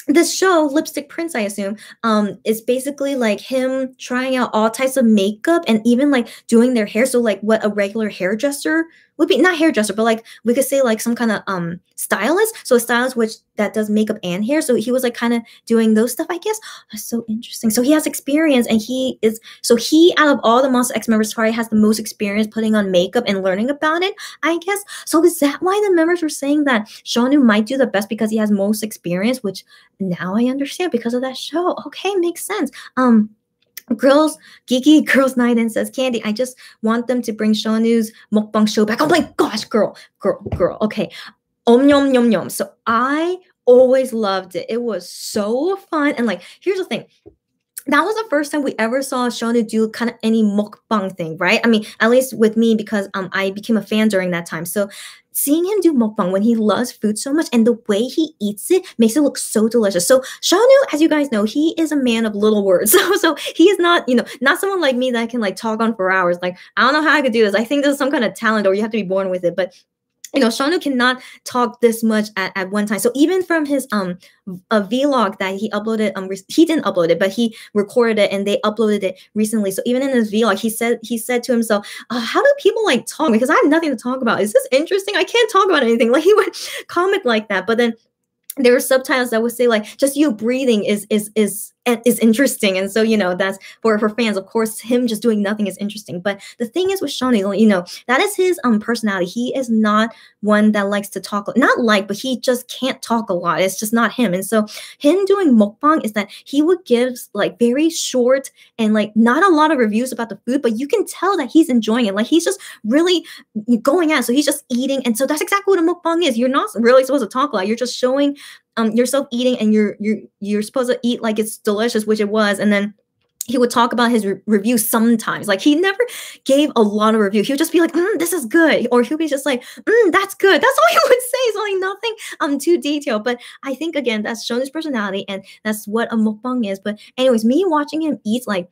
this show, Lipstick Prince, I assume, um, is basically like him trying out all types of makeup and even like doing their hair. So like what a regular hairdresser would be not hairdresser, but like we could say like some kind of um stylist. So a stylist which that does makeup and hair. So he was like kind of doing those stuff, I guess. That's ah, so interesting. So he has experience and he is so he out of all the Monster X members probably has the most experience putting on makeup and learning about it, I guess. So is that why the members were saying that Shonu might do the best because he has most experience, which now I understand because of that show. Okay, makes sense. Um Girls, Geeky Girls Night and says, Candy, I just want them to bring Show News mukbang show back. Oh my gosh, girl, girl, girl. Okay. Om yum yum yum. So I always loved it. It was so fun. And like, here's the thing that was the first time we ever saw Shona do kind of any mukbang thing, right? I mean, at least with me because um I became a fan during that time. So seeing him do mukbang when he loves food so much and the way he eats it makes it look so delicious. So Shanu, as you guys know, he is a man of little words. So, so he is not, you know, not someone like me that can like talk on for hours. Like, I don't know how I could do this. I think this is some kind of talent or you have to be born with it. But you know, Shanu cannot talk this much at, at one time. So even from his um a vlog that he uploaded, um he didn't upload it, but he recorded it and they uploaded it recently. So even in his vlog, he said he said to himself, uh, "How do people like talk? Because I have nothing to talk about. Is this interesting? I can't talk about anything." Like he would comment like that, but then there were subtitles that would say like, "Just you breathing is is is is interesting. And so, you know, that's for, for fans, of course, him just doing nothing is interesting. But the thing is with Sean you know, that is his um personality. He is not one that likes to talk, not like, but he just can't talk a lot. It's just not him. And so him doing mukbang is that he would give like very short and like not a lot of reviews about the food, but you can tell that he's enjoying it. Like he's just really going at So he's just eating. And so that's exactly what a mukbang is. You're not really supposed to talk a lot. You're just showing um, you're eating and you're you're you're supposed to eat like it's delicious, which it was, and then he would talk about his re- review sometimes. Like he never gave a lot of review. He would just be like, mm, "This is good," or he'd be just like, mm, "That's good." That's all he would say. It's like nothing um too detailed. But I think again, that's shown his personality, and that's what a mukbang is. But anyways, me watching him eat like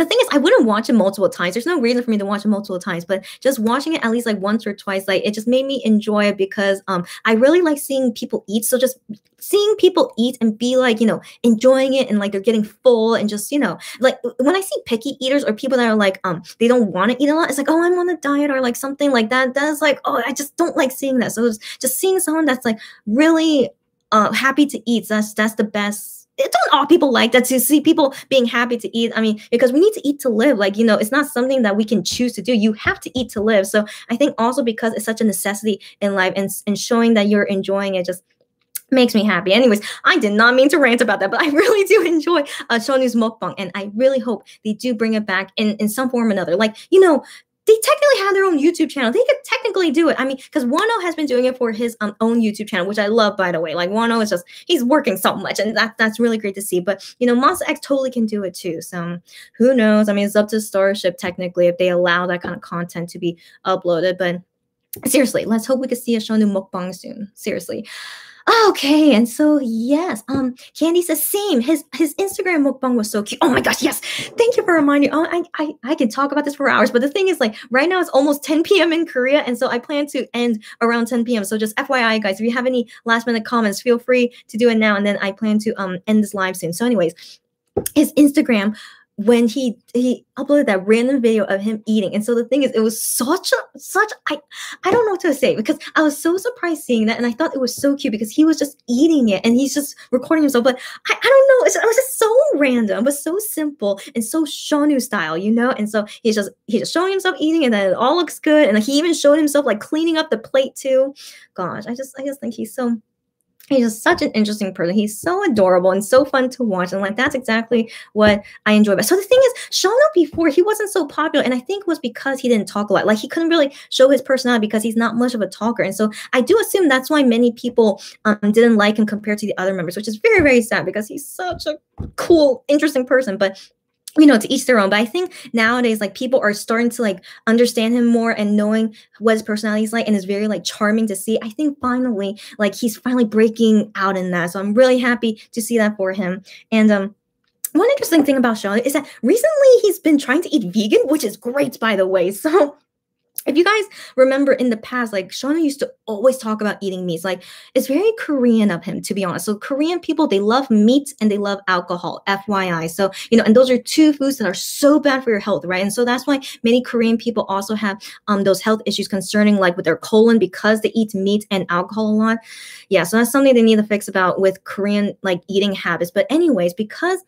the thing is, I wouldn't watch it multiple times. There's no reason for me to watch it multiple times, but just watching it at least like once or twice, like it just made me enjoy it because um I really like seeing people eat. So just seeing people eat and be like, you know, enjoying it and like they're getting full and just, you know, like when I see picky eaters or people that are like, um, they don't want to eat a lot, it's like, oh, I'm on a diet or like something like that. That is like, oh, I just don't like seeing that. So just seeing someone that's like really uh happy to eat, that's that's the best don't all people like that to see people being happy to eat i mean because we need to eat to live like you know it's not something that we can choose to do you have to eat to live so i think also because it's such a necessity in life and, and showing that you're enjoying it just makes me happy. Anyways, I did not mean to rant about that, but I really do enjoy uh, Shonu's mukbang, and I really hope they do bring it back in, in some form or another. Like, you know, they technically have their own YouTube channel. They could technically do it. I mean, because Wano has been doing it for his um, own YouTube channel, which I love, by the way. Like Wano is just he's working so much, and that that's really great to see. But you know, Monster X totally can do it too. So who knows? I mean, it's up to Starship technically if they allow that kind of content to be uploaded. But seriously, let's hope we could see a new mukbang soon. Seriously. Okay, and so yes, um, Candy says same. His his Instagram mukbang was so cute. Oh my gosh, yes. Thank you for reminding. Oh, I, I I can talk about this for hours, but the thing is, like right now it's almost 10 p.m. in Korea, and so I plan to end around 10 p.m. So just FYI, guys, if you have any last minute comments, feel free to do it now, and then I plan to um end this live soon. So, anyways, his Instagram when he he uploaded that random video of him eating and so the thing is it was such a such i i don't know what to say because i was so surprised seeing that and i thought it was so cute because he was just eating it and he's just recording himself but i, I don't know it's, it was just so random but so simple and so shonu style you know and so he's just he's just showing himself eating and then it all looks good and he even showed himself like cleaning up the plate too gosh i just i just think he's so he's just such an interesting person. He's so adorable and so fun to watch. And like that's exactly what I enjoy about. So the thing is, up before he wasn't so popular, and I think was because he didn't talk a lot. Like he couldn't really show his personality because he's not much of a talker. And so I do assume that's why many people um, didn't like him compared to the other members, which is very, very sad because he's such a cool, interesting person. But you know, to each their own. But I think nowadays, like people are starting to like understand him more and knowing what his personality is like, and it's very like charming to see. I think finally, like he's finally breaking out in that. So I'm really happy to see that for him. And um, one interesting thing about Sean is that recently he's been trying to eat vegan, which is great, by the way. So if you guys remember in the past, like Shauna used to always talk about eating meats. Like it's very Korean of him, to be honest. So Korean people, they love meat and they love alcohol, FYI. So, you know, and those are two foods that are so bad for your health, right? And so that's why many Korean people also have um, those health issues concerning like with their colon because they eat meat and alcohol a lot. Yeah, so that's something they need to fix about with Korean like eating habits. But anyways, because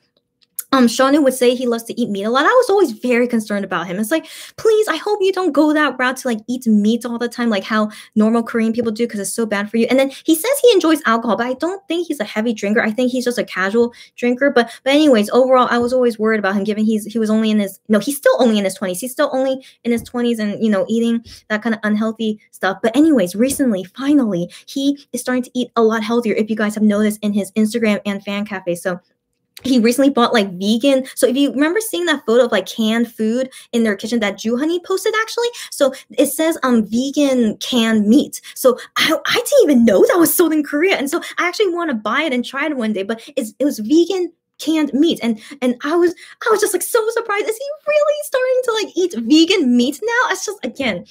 um would say he loves to eat meat a lot. I was always very concerned about him. It's like, please, I hope you don't go that route to like eat meat all the time, like how normal Korean people do, because it's so bad for you. And then he says he enjoys alcohol, but I don't think he's a heavy drinker. I think he's just a casual drinker. But but anyways, overall, I was always worried about him, given he's he was only in his no, he's still only in his 20s. He's still only in his 20s and you know, eating that kind of unhealthy stuff. But anyways, recently, finally, he is starting to eat a lot healthier, if you guys have noticed in his Instagram and fan cafe. So he recently bought like vegan. So if you remember seeing that photo of like canned food in their kitchen that Juhani posted actually, so it says um vegan canned meat. So I, I didn't even know that was sold in Korea, and so I actually want to buy it and try it one day. But it's, it was vegan canned meat and and i was i was just like so surprised is he really starting to like eat vegan meat now it's just again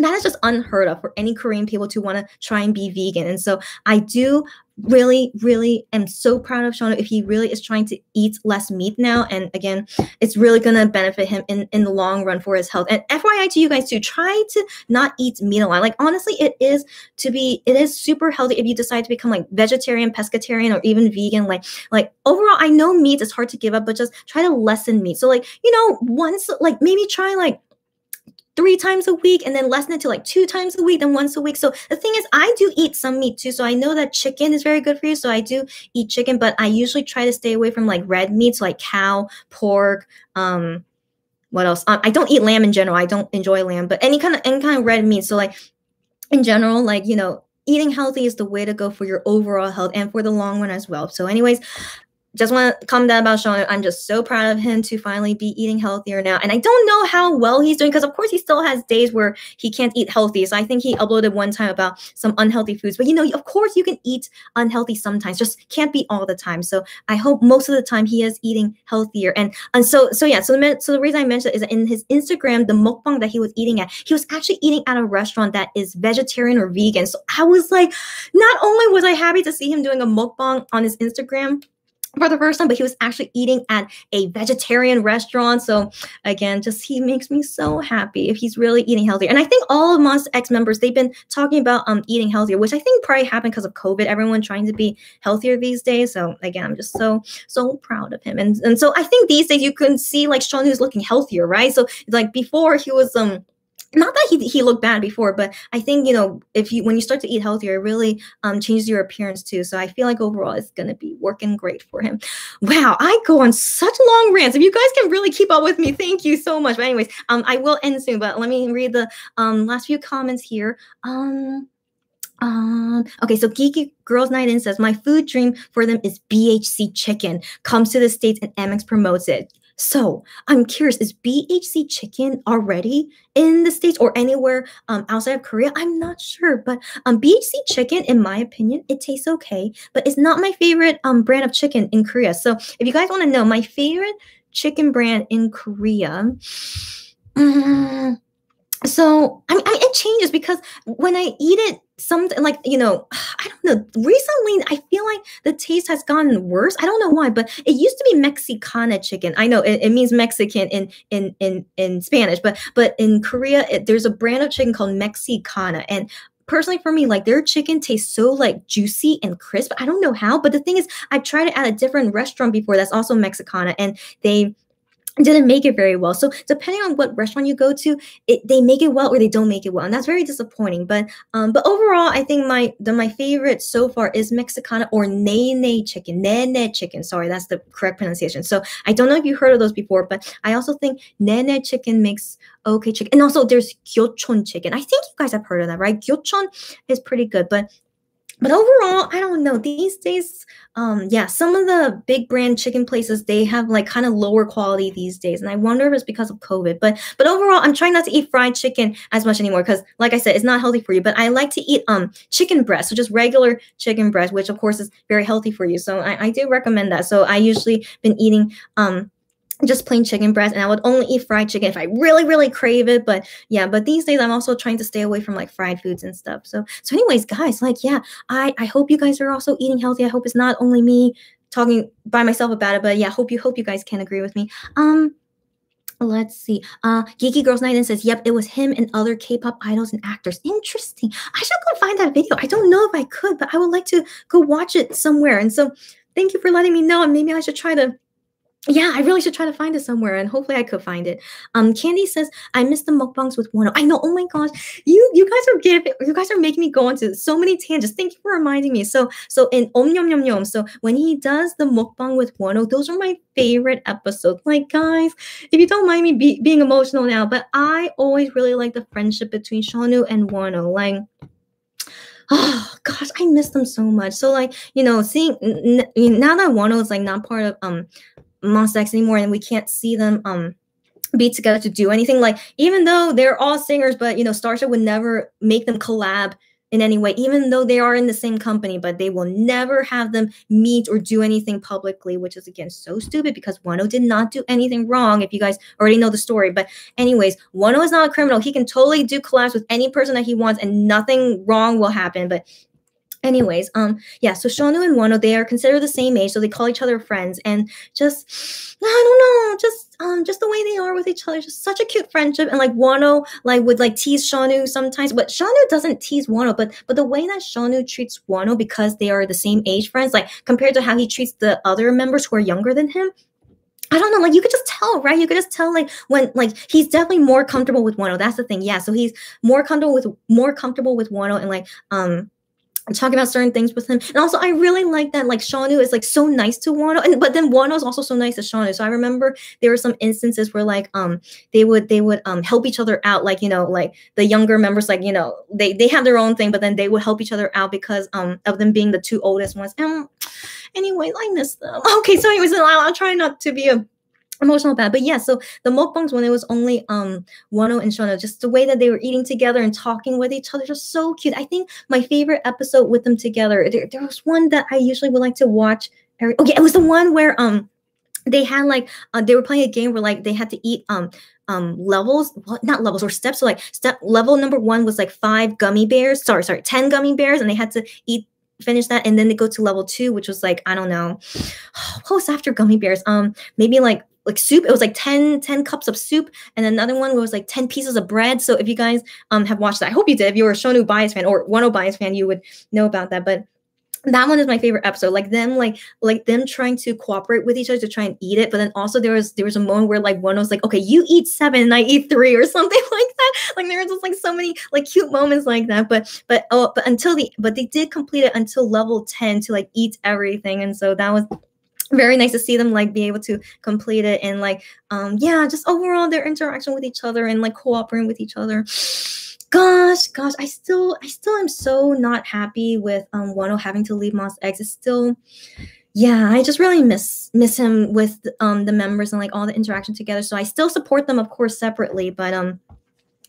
that is just unheard of for any Korean people to want to try and be vegan. And so I do really, really am so proud of Sean if he really is trying to eat less meat now. And again, it's really going to benefit him in, in the long run for his health. And FYI to you guys too, try to not eat meat a lot. Like honestly, it is to be, it is super healthy if you decide to become like vegetarian, pescatarian, or even vegan. Like, like overall, I know meat is hard to give up, but just try to lessen meat. So like, you know, once, like maybe try like three times a week and then lessen it to like two times a week then once a week so the thing is i do eat some meat too so i know that chicken is very good for you so i do eat chicken but i usually try to stay away from like red meats like cow pork um what else um, i don't eat lamb in general i don't enjoy lamb but any kind of any kind of red meat so like in general like you know eating healthy is the way to go for your overall health and for the long run as well. So, anyways, just want to comment about Sean. I'm just so proud of him to finally be eating healthier now. And I don't know how well he's doing because, of course, he still has days where he can't eat healthy. So I think he uploaded one time about some unhealthy foods. But you know, of course, you can eat unhealthy sometimes. Just can't be all the time. So I hope most of the time he is eating healthier. And and so so yeah. So the so the reason I mentioned is in his Instagram, the mukbang that he was eating at, he was actually eating at a restaurant that is vegetarian or vegan. So I was like, not only was I happy to see him doing a mukbang on his Instagram for the first time, but he was actually eating at a vegetarian restaurant. So again, just he makes me so happy if he's really eating healthier. And I think all of Monster X members they've been talking about um eating healthier, which I think probably happened because of COVID. Everyone trying to be healthier these days. So again, I'm just so so proud of him. And and so I think these days you can see like Sean who's looking healthier, right? So like before he was um not that he, he looked bad before, but I think you know if you when you start to eat healthier, it really um, changes your appearance too. So I feel like overall it's gonna be working great for him. Wow, I go on such long rants. If you guys can really keep up with me, thank you so much. But anyways, um, I will end soon. But let me read the um, last few comments here. Um, um, okay, so Geeky Girls Night In says, My food dream for them is BHC chicken. Comes to the States and Amex promotes it. So I'm curious, is BHC chicken already in the States or anywhere um, outside of Korea? I'm not sure, but um, BHC chicken, in my opinion, it tastes okay, but it's not my favorite um, brand of chicken in Korea. So if you guys want to know my favorite chicken brand in Korea, um, so I mean, I mean, it changes because when I eat it some like you know i don't know recently i feel like the taste has gotten worse i don't know why but it used to be mexicana chicken i know it, it means mexican in in in in spanish but but in korea it, there's a brand of chicken called mexicana and personally for me like their chicken tastes so like juicy and crisp i don't know how but the thing is i tried it at a different restaurant before that's also mexicana and they didn't make it very well. So depending on what restaurant you go to, it, they make it well or they don't make it well, and that's very disappointing. But um, but overall, I think my the, my favorite so far is Mexicana or Nene chicken, Nene chicken. Sorry, that's the correct pronunciation. So I don't know if you heard of those before, but I also think Nene chicken makes okay chicken, and also there's Gyochon chicken. I think you guys have heard of that, right? Gyochon is pretty good, but but overall i don't know these days um yeah some of the big brand chicken places they have like kind of lower quality these days and i wonder if it's because of covid but but overall i'm trying not to eat fried chicken as much anymore because like i said it's not healthy for you but i like to eat um chicken breast so just regular chicken breast which of course is very healthy for you so i, I do recommend that so i usually been eating um just plain chicken breast and I would only eat fried chicken if I really really crave it but yeah but these days I'm also trying to stay away from like fried foods and stuff so so anyways guys like yeah I I hope you guys are also eating healthy I hope it's not only me talking by myself about it but yeah hope you hope you guys can agree with me um Let's see. Uh, Geeky Girls Night In says, yep, it was him and other K-pop idols and actors. Interesting. I should go find that video. I don't know if I could, but I would like to go watch it somewhere. And so thank you for letting me know. And maybe I should try to yeah, I really should try to find it somewhere, and hopefully I could find it. Um, Candy says I miss the mukbangs with one. I know. Oh my gosh, you you guys are giving you guys are making me go into so many tangents. Thank you for reminding me. So so in Om Yum Yum Yum. So when he does the mukbang with Wono, those are my favorite episodes. Like guys, if you don't mind me be, being emotional now, but I always really like the friendship between Shanu and Wono. Like oh gosh i miss them so much so like you know seeing now that wano is like not part of um Monster X anymore, and we can't see them um, be together to do anything. Like even though they're all singers, but you know, Starship would never make them collab in any way, even though they are in the same company, but they will never have them meet or do anything publicly, which is again so stupid because Wano did not do anything wrong. If you guys already know the story, but anyways, Wano is not a criminal. He can totally do collabs with any person that he wants, and nothing wrong will happen. But anyways um yeah so shonu and wano they are considered the same age so they call each other friends and just i don't know just um just the way they are with each other just such a cute friendship and like wano like would like tease shonu sometimes but shonu doesn't tease wano but but the way that shonu treats wano because they are the same age friends like compared to how he treats the other members who are younger than him I don't know, like you could just tell, right? You could just tell, like when, like he's definitely more comfortable with Wano. That's the thing, yeah. So he's more comfortable with more comfortable with Wano, and like, um, talking about certain things with him. And also I really like that like Shawnu is like so nice to Wano. And but then is also so nice to Shawnu. So I remember there were some instances where like um they would they would um help each other out. Like, you know, like the younger members, like, you know, they they have their own thing, but then they would help each other out because um of them being the two oldest ones. And anyway, I miss them. Okay, so anyways, I'll, I'll try not to be a emotional bad but yeah so the mukbangs when it was only um Wano and Shono just the way that they were eating together and talking with each other just so cute I think my favorite episode with them together there, there was one that I usually would like to watch every okay it was the one where um they had like uh, they were playing a game where like they had to eat um um levels well, not levels or steps so like step level number one was like five gummy bears sorry sorry 10 gummy bears and they had to eat finish that and then they go to level two which was like i don't know what was after gummy bears um maybe like like soup. It was like 10, 10 cups of soup, and another one was like 10 pieces of bread. So if you guys um have watched that, I hope you did. If you were a Shonu Bias fan or Wano Bias fan, you would know about that. But that one is my favorite episode like them like like them trying to cooperate with each other to try and eat it but then also there was there was a moment where like one was like okay you eat seven and i eat three or something like that like there was just like so many like cute moments like that but but oh but until the but they did complete it until level 10 to like eat everything and so that was very nice to see them like be able to complete it and like um yeah just overall their interaction with each other and like cooperating with each other gosh gosh i still i still am so not happy with um wano having to leave moss x it's still yeah i just really miss miss him with um the members and like all the interaction together so i still support them of course separately but um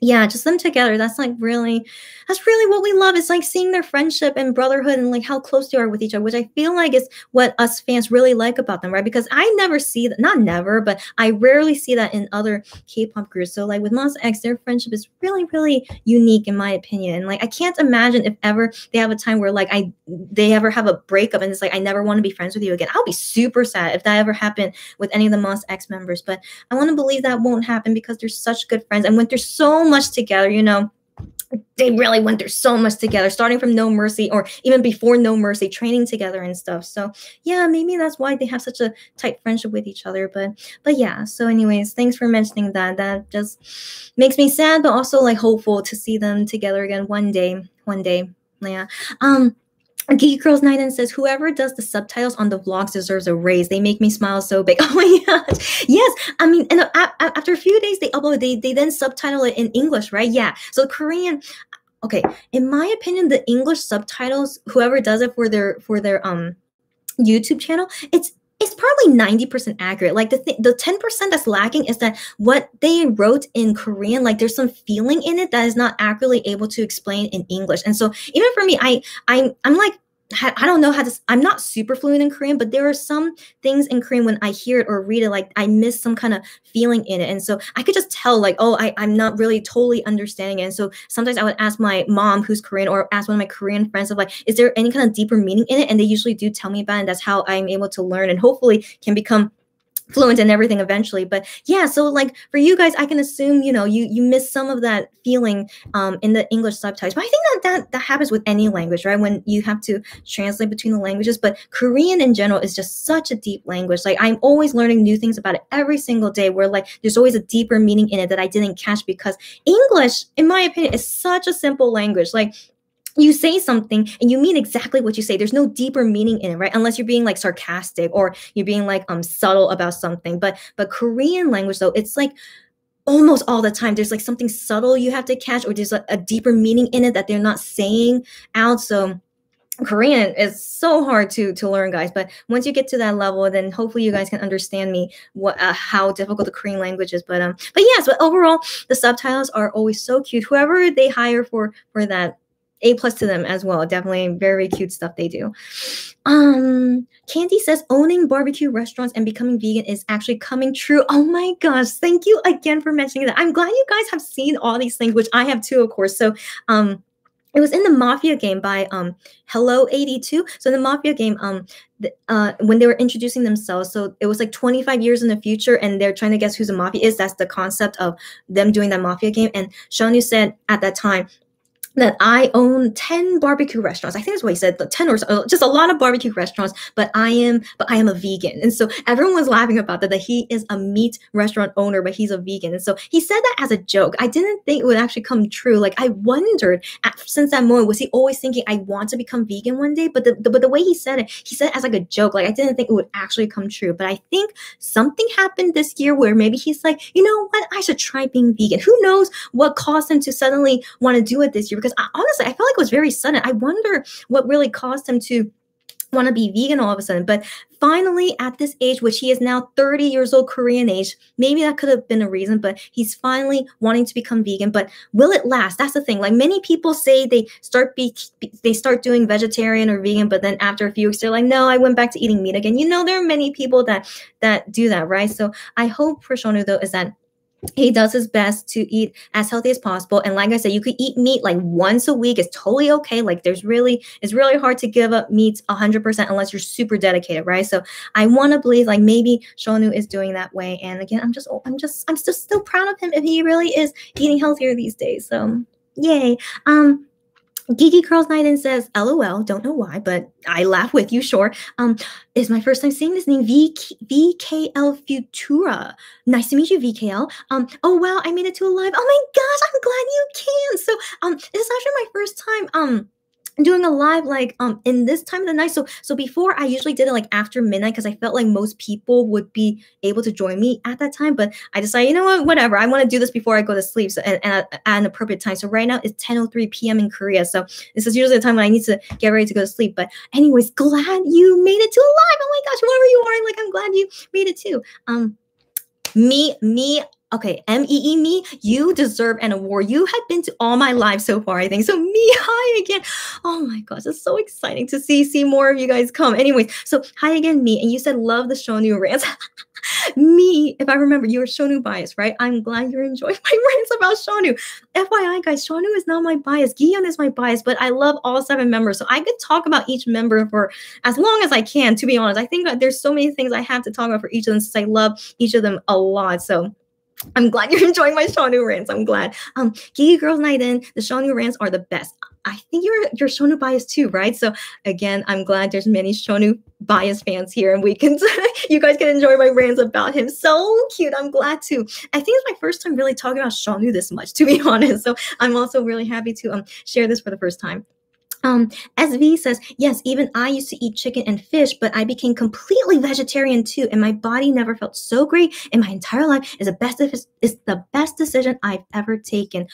yeah, just them together. That's like really, that's really what we love. It's like seeing their friendship and brotherhood and like how close they are with each other, which I feel like is what us fans really like about them, right? Because I never see that, not never, but I rarely see that in other K pop groups. So, like with Monster X, their friendship is really, really unique in my opinion. And like, I can't imagine if ever they have a time where like I, they ever have a breakup and it's like, I never want to be friends with you again. I'll be super sad if that ever happened with any of the Monster X members. But I want to believe that won't happen because they're such good friends. And when there's so much together, you know they really went through so much together, starting from No Mercy or even before No Mercy, training together and stuff. So yeah, maybe that's why they have such a tight friendship with each other. But but yeah. So anyways, thanks for mentioning that. That just makes me sad, but also like hopeful to see them together again one day. One day. Yeah. Um. Geek Girls Night and says, whoever does the subtitles on the vlogs deserves a raise. They make me smile so big. Oh my gosh. Yes. I mean, and after a few days, they upload, they, they then subtitle it in English, right? Yeah. So Korean, okay. In my opinion, the English subtitles, whoever does it for their, for their, um, YouTube channel, it's it's probably 90% accurate. Like the th- the 10% that's lacking is that what they wrote in Korean, like there's some feeling in it that is not accurately able to explain in English. And so even for me, I I'm I'm like I don't know how to. I'm not super fluent in Korean, but there are some things in Korean when I hear it or read it, like I miss some kind of feeling in it, and so I could just tell, like, oh, I, I'm not really totally understanding it. And so sometimes I would ask my mom, who's Korean, or ask one of my Korean friends, of like, is there any kind of deeper meaning in it? And they usually do tell me about, it, and that's how I'm able to learn and hopefully can become fluent in everything eventually but yeah so like for you guys i can assume you know you you miss some of that feeling um, in the english subtitles but i think that, that that happens with any language right when you have to translate between the languages but korean in general is just such a deep language like i'm always learning new things about it every single day where like there's always a deeper meaning in it that i didn't catch because english in my opinion is such a simple language like you say something and you mean exactly what you say. There's no deeper meaning in it, right? Unless you're being like sarcastic or you're being like um subtle about something. But but Korean language though, it's like almost all the time there's like something subtle you have to catch or there's a, a deeper meaning in it that they're not saying out. So Korean is so hard to to learn, guys. But once you get to that level, then hopefully you guys can understand me what uh, how difficult the Korean language is. But um, but yes, but overall the subtitles are always so cute. Whoever they hire for for that a plus to them as well. Definitely very cute stuff they do. Um, Candy says owning barbecue restaurants and becoming vegan is actually coming true. Oh my gosh, thank you again for mentioning that. I'm glad you guys have seen all these things, which I have too, of course. So um it was in the Mafia game by um, Hello 82. So in the Mafia game, um, th- uh, when they were introducing themselves, so it was like 25 years in the future, and they're trying to guess who's a mafia is. That's the concept of them doing that Mafia game. And Shanu said at that time, that I own 10 barbecue restaurants. I think that's what he said, 10 or so, uh, just a lot of barbecue restaurants, but I am but I am a vegan. And so everyone was laughing about that that he is a meat restaurant owner, but he's a vegan. And so he said that as a joke. I didn't think it would actually come true. Like I wondered at, since that moment was he always thinking I want to become vegan one day, but the, the but the way he said it, he said it as like a joke. Like I didn't think it would actually come true, but I think something happened this year where maybe he's like, "You know what? I should try being vegan." Who knows what caused him to suddenly want to do it this year? because I, honestly, I felt like it was very sudden. I wonder what really caused him to want to be vegan all of a sudden. But finally, at this age, which he is now 30 years old, Korean age, maybe that could have been a reason, but he's finally wanting to become vegan. But will it last? That's the thing. Like many people say they start be, they start doing vegetarian or vegan, but then after a few weeks, they're like, no, I went back to eating meat again. You know, there are many people that that do that, right? So I hope for Shonu though is that he does his best to eat as healthy as possible and like i said you could eat meat like once a week it's totally okay like there's really it's really hard to give up meats 100% unless you're super dedicated right so i want to believe like maybe shonu is doing that way and again i'm just i'm just i'm still still proud of him if he really is eating healthier these days so yay um Geeky Girls Night In says, LOL, don't know why, but I laugh with you, sure. Um, is my first time seeing this name, v- VKL Futura. Nice to meet you, VKL. Um, oh, wow, I made it to a live. Oh my gosh, I'm glad you can. So um, this is actually my first time um, doing a live like um in this time of the night so so before i usually did it like after midnight because i felt like most people would be able to join me at that time but i decided you know what whatever i want to do this before i go to sleep so and, at, at an appropriate time so right now it's 10.03 p.m in korea so this is usually the time when i need to get ready to go to sleep but anyways glad you made it to live oh my gosh whoever you are like i'm glad you made it too um me me okay, M E E me, you deserve an award. You have been to all my lives so far, I think. So me, hi again. Oh my gosh, it's so exciting to see see more of you guys come. Anyways, so hi again, me, and you said love the Shonu rants. me, if I remember, you're Shonu bias, right? I'm glad you're enjoying my rants about Shonu. FYI, guys, Shonu is not my bias. Gion is my bias, but I love all seven members, so I could talk about each member for as long as I can. To be honest, I think there's so many things I have to talk about for each of them since I love each of them a lot. So I'm glad you're enjoying my Shawnu rants. I'm glad. Um, Geeky Girls Night In, the Shawnu rants are the best. I think you're you're Shonu bias too, right? So again, I'm glad there's many Shonu bias fans here, and we can you guys can enjoy my rants about him. So cute. I'm glad to. I think it's my first time really talking about Shonu this much, to be honest. So I'm also really happy to um share this for the first time. Um, SV says, yes, even I used to eat chicken and fish, but I became completely vegetarian too, and my body never felt so great in my entire life. Is the best is the best decision I've ever taken.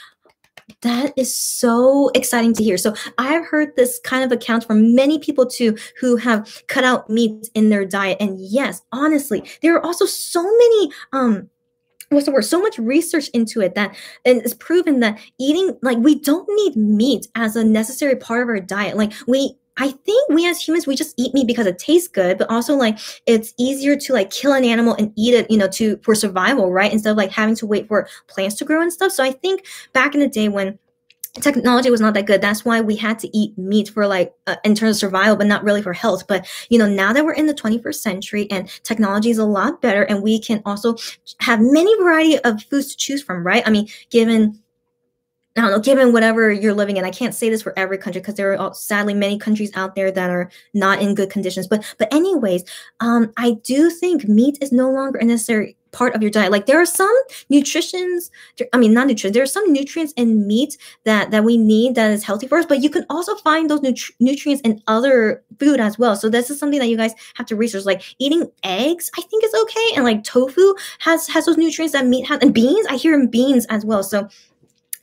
That is so exciting to hear. So I've heard this kind of account from many people too who have cut out meat in their diet. And yes, honestly, there are also so many um what's the word? So much research into it that and it's proven that eating like we don't need meat as a necessary part of our diet. Like we I think we as humans we just eat meat because it tastes good, but also like it's easier to like kill an animal and eat it, you know, to for survival, right? Instead of like having to wait for plants to grow and stuff. So I think back in the day when technology was not that good that's why we had to eat meat for like uh, in terms of survival but not really for health but you know now that we're in the 21st century and technology is a lot better and we can also have many variety of foods to choose from right i mean given I don't know, given whatever you're living in, I can't say this for every country because there are sadly many countries out there that are not in good conditions. But but anyways, um, I do think meat is no longer a necessary part of your diet. Like there are some nutrients, I mean not nutrients, there are some nutrients in meat that that we need that is healthy for us. But you can also find those nutri nutrients in other food as well. So this is something that you guys have to research. Like eating eggs, I think is okay, and like tofu has has those nutrients that meat has, and beans. I hear in beans as well. So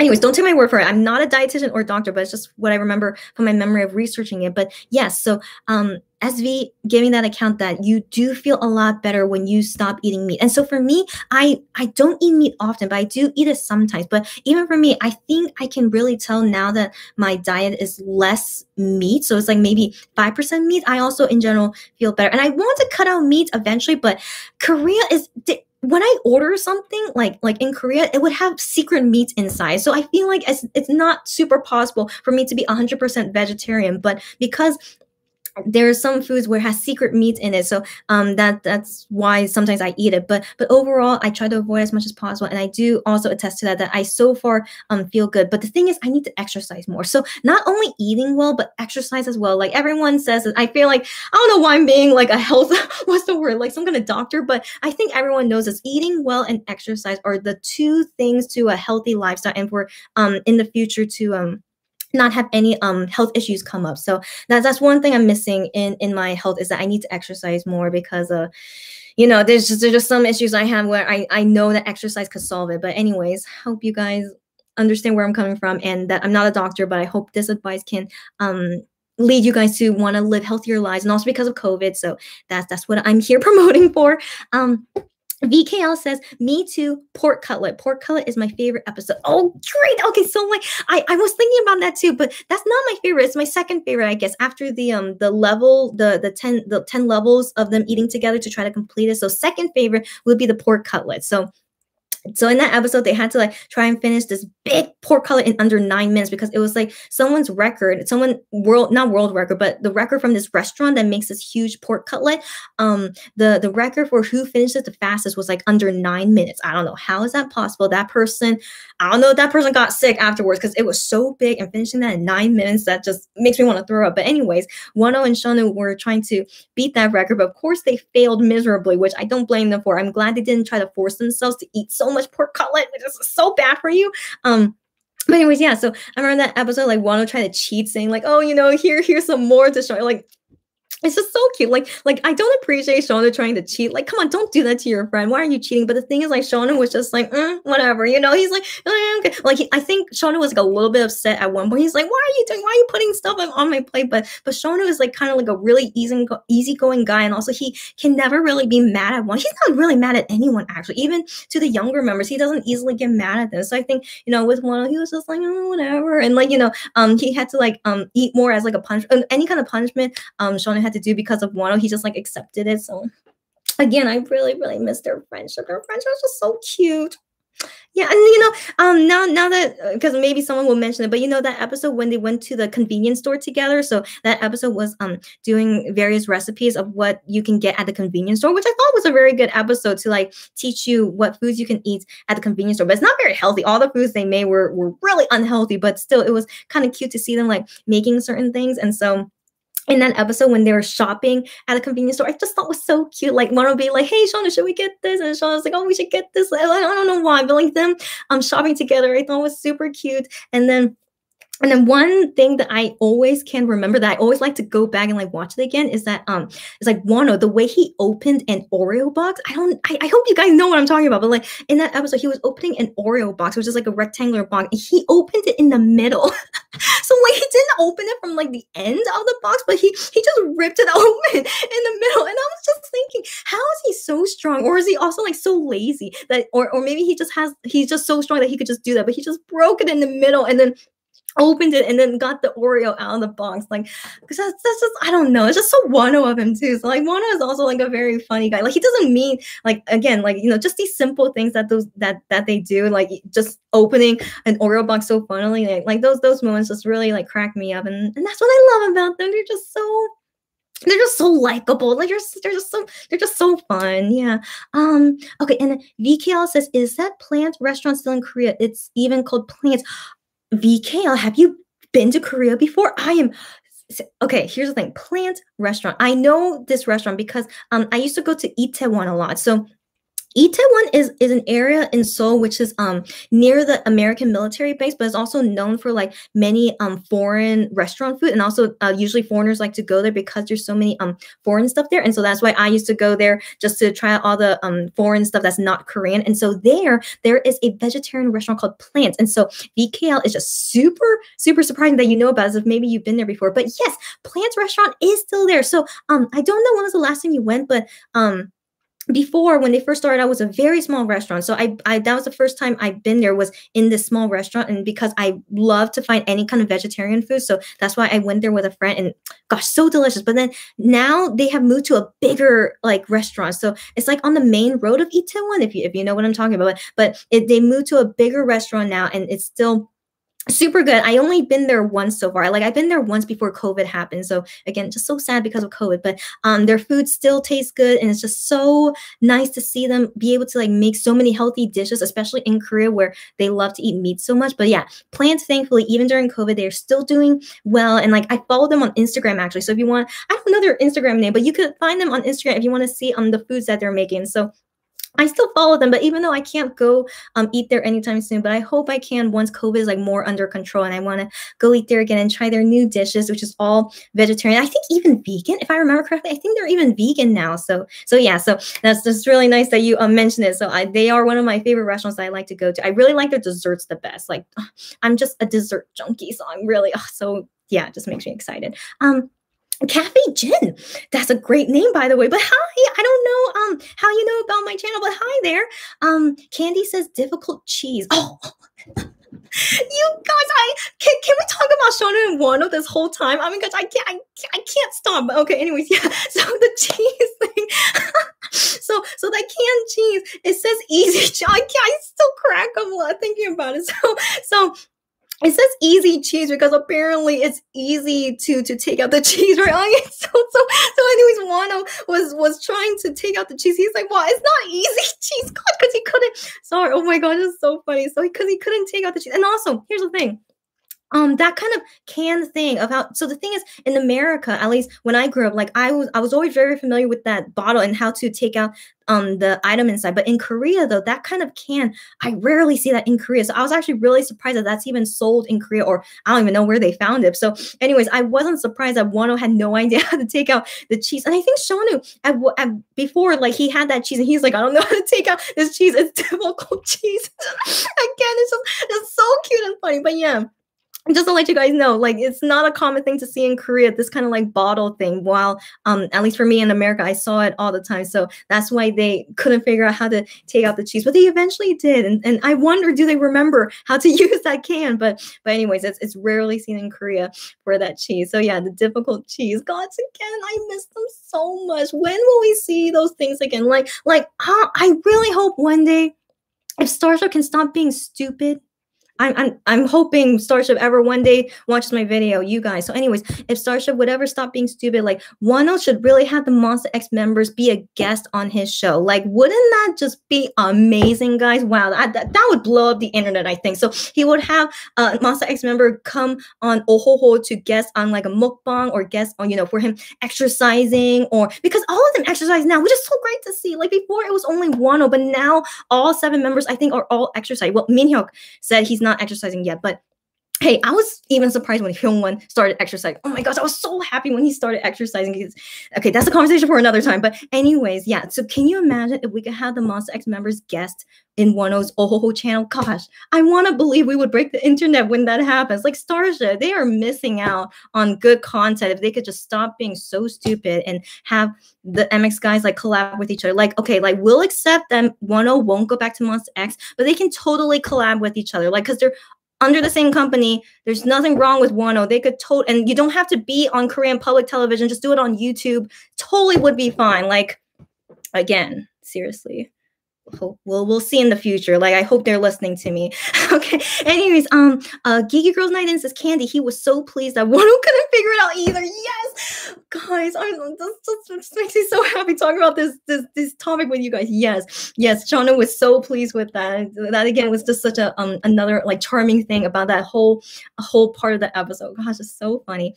anyways, don't take my word for it. I'm not a dietitian or doctor, but it's just what I remember from my memory of researching it. But yes, so um, SV giving that account that you do feel a lot better when you stop eating meat. And so for me, I I don't eat meat often, but I do eat it sometimes. But even for me, I think I can really tell now that my diet is less meat. So it's like maybe 5% meat. I also in general feel better. And I want to cut out meat eventually, but Korea is when I order something like like in Korea, it would have secret meats inside. So I feel like it's, it's not super possible for me to be 100% vegetarian, but because there are some foods where has secret meat in it, so um, that that's why sometimes I eat it. But but overall, I try to avoid as much as possible, and I do also attest to that that I so far um, feel good. But the thing is, I need to exercise more. So not only eating well, but exercise as well. Like everyone says, I feel like I don't know why I'm being like a health what's the word like some kind of doctor, but I think everyone knows this. Eating well and exercise are the two things to a healthy lifestyle, and for um in the future to um not have any um, health issues come up. So that, that's one thing I'm missing in in my health is that I need to exercise more because uh, you know, there's just there's just some issues I have where I I know that exercise could solve it. But anyways, hope you guys understand where I'm coming from and that I'm not a doctor, but I hope this advice can um lead you guys to want to live healthier lives and also because of COVID. So that's that's what I'm here promoting for. Um VKL says, me too, pork cutlet. Pork cutlet is my favorite episode. Oh, great. Okay, so like I, I was thinking about that too, but that's not my favorite. It's my second favorite, I guess, after the um the level, the the 10 the 10 levels of them eating together to try to complete it. So second favorite would be the pork cutlet. So so in that episode, they had to like try and finish this big pork cutlet in under nine minutes because it was like someone's record, someone world not world record, but the record from this restaurant that makes this huge pork cutlet. Um, the the record for who finishes the fastest was like under nine minutes. I don't know how is that possible. That person, I don't know. That person got sick afterwards because it was so big and finishing that in nine minutes that just makes me want to throw up. But anyways, Wano and Shonu were trying to beat that record, but of course they failed miserably, which I don't blame them for. I'm glad they didn't try to force themselves to eat so much pork cutlet. This is so bad for you. Um, but anyways, yeah. So I remember that episode, like to try to cheat, saying like, "Oh, you know, here, here's some more to show." Like, it's just so cute. Like, like I don't appreciate Shona trying to cheat. Like, come on, don't do that to your friend. Why are you cheating? But the thing is, like, Shona was just like, mm, whatever, you know. He's like, oh, okay. Like, he, I think Shona was like a little bit upset at one point. He's like, why are you doing? Why are you putting stuff on my plate? But, but Shauna is like kind of like a really easy, easygoing guy, and also he can never really be mad at one. He's not really mad at anyone actually, even to the younger members. He doesn't easily get mad at them. So I think you know, with one, he was just like, mm, whatever, and like you know, um, he had to like um eat more as like a punch, any kind of punishment. Um, Shauna had to do because of Wano. He just like accepted it. So again, I really, really miss their friendship. Their friendship was just so cute. Yeah, and you know, um, now now that because uh, maybe someone will mention it, but you know that episode when they went to the convenience store together. So that episode was um doing various recipes of what you can get at the convenience store, which I thought was a very good episode to like teach you what foods you can eat at the convenience store. But it's not very healthy. All the foods they made were were really unhealthy, but still it was kind of cute to see them like making certain things. And so in that episode when they were shopping at a convenience store, I just thought was so cute. Like one would be like, "Hey, Shauna, should we get this?" And Shauna's like, "Oh, we should get this." I don't know why, but like them um shopping together, I thought was super cute. And then and then one thing that I always can remember that I always like to go back and like watch it again is that um it's like Wano the way he opened an Oreo box. I don't I, I hope you guys know what I'm talking about, but like in that episode he was opening an Oreo box, which is like a rectangular box, and he opened it in the middle. so like he didn't open it from like the end of the box, but he he just ripped it open in the middle. And I was just thinking, how is he so strong, or is he also like so lazy that, or or maybe he just has he's just so strong that he could just do that, but he just broke it in the middle and then opened it and then got the Oreo out of the box. Like, because that's, that's just, I don't know. It's just so Wano of him, too. So, like, Wano is also like a very funny guy. Like, he doesn't mean, like, again, like, you know, just these simple things that those, that, that they do, like, just opening an Oreo box so funnily, like, like those, those moments just really, like, crack me up. And, and that's what I love about them. They're just so, they're just so likable. Like, they're, they're just so, they're just so fun. Yeah. Um, okay. And VKL says, is that plant restaurant still in Korea? It's even called plants. VKL, have you been to Korea before? I am okay here's the thing plant restaurant i know this restaurant because um, i used to go to itaewon a lot so Itaewon is, is an area in Seoul which is um, near the American military base, but it's also known for like many um, foreign restaurant food, and also uh, usually foreigners like to go there because there's so many um, foreign stuff there, and so that's why I used to go there just to try out all the um, foreign stuff that's not Korean. And so there, there is a vegetarian restaurant called Plants, and so VKL is just super super surprising that you know about as if maybe you've been there before. But yes, Plants restaurant is still there. So um, I don't know when was the last time you went, but um before when they first started out was a very small restaurant so I, I that was the first time i've been there was in this small restaurant and because i love to find any kind of vegetarian food so that's why i went there with a friend and gosh so delicious but then now they have moved to a bigger like restaurant so it's like on the main road of itaewon if you if you know what i'm talking about but it, they moved to a bigger restaurant now and it's still super good. I only been there once so far. Like I've been there once before COVID happened. So again, just so sad because of COVID, but um their food still tastes good and it's just so nice to see them be able to like make so many healthy dishes, especially in Korea where they love to eat meat so much. But yeah, plants thankfully even during COVID they're still doing well and like I follow them on Instagram actually. So if you want I don't know their Instagram name, but you could find them on Instagram if you want to see on um, the foods that they're making. So I still follow them, but even though I can't go um, eat there anytime soon, but I hope I can once COVID is like more under control and I want to go eat there again and try their new dishes, which is all vegetarian. I think even vegan, if I remember correctly, I think they're even vegan now. So, so yeah, so that's just really nice that you um, mentioned it. So I, they are one of my favorite restaurants that I like to go to. I really like their desserts the best. Like I'm just a dessert junkie, so I'm really oh, so yeah, just makes me excited. Um, Cafe Jen, That's a great name, by the way. But hi, I don't know um how you know about my channel, but hi there. Um, Candy says difficult cheese. Oh, you guys, I can, can we talk about and Wano this whole time? I mean, guys, I can't, I, I can't stop. But okay, anyways, yeah. So the cheese thing. so, so that canned cheese, it says easy. I, I still crack up thinking about it. So, so it says easy cheese because apparently it's easy to to take out the cheese, right? Like, so so so anyways, Wano was was trying to take out the cheese. He's like, wow, it's not easy cheese, God, because he couldn't. Sorry, oh my God, it's so funny. So because he couldn't take out the cheese, and also here's the thing um that kind of can thing of how so the thing is in america at least when i grew up like i was i was always very familiar with that bottle and how to take out um the item inside but in korea though that kind of can i rarely see that in korea so i was actually really surprised that that's even sold in korea or i don't even know where they found it so anyways i wasn't surprised that wano had no idea how to take out the cheese and i think shanu at, at, before like he had that cheese and he's like i don't know how to take out this cheese it's difficult cheese again it's, just, it's so cute and funny but yeah just to let you guys know, like it's not a common thing to see in Korea, this kind of like bottle thing. While um, at least for me in America, I saw it all the time. So that's why they couldn't figure out how to take out the cheese. But they eventually did. And, and I wonder do they remember how to use that can? But but anyways, it's it's rarely seen in Korea for that cheese. So yeah, the difficult cheese. Gods again, I miss them so much. When will we see those things again? Like, like ah, I really hope one day if Starship can stop being stupid I'm, I'm I'm hoping Starship ever one day watches my video, you guys. So, anyways, if Starship would ever stop being stupid, like Wano should really have the Monster X members be a guest on his show. Like, wouldn't that just be amazing, guys? Wow, that, that, that would blow up the internet, I think. So he would have a uh, Monster X member come on Ohoho to guest on like a mukbang or guest on you know for him exercising or because all of them exercise now, which is so great to see. Like before, it was only Wano, but now all seven members I think are all exercise. Well, Minhyuk said he's not exercising yet, but hey, I was even surprised when Hyungwon started exercising. Oh my gosh, I was so happy when he started exercising. He's, okay, that's a conversation for another time. But anyways, yeah. So can you imagine if we could have the Monster X members guest in Wano's Ohoho channel? Gosh, I want to believe we would break the internet when that happens. Like Starship, they are missing out on good content if they could just stop being so stupid and have the MX guys like collab with each other. Like, okay, like we'll accept them. Wano won't go back to Monster X, but they can totally collab with each other. Like, because they're under the same company. There's nothing wrong with Wano. They could totally, and you don't have to be on Korean public television. Just do it on YouTube. Totally would be fine. Like, again, seriously well we'll see in the future like i hope they're listening to me okay anyways um uh geeky girls night in says candy he was so pleased that one couldn't figure it out either yes guys i'm this, this, makes me so happy talking about this this this topic with you guys yes yes chana was so pleased with that that again was just such a um another like charming thing about that whole whole part of the episode gosh it's so funny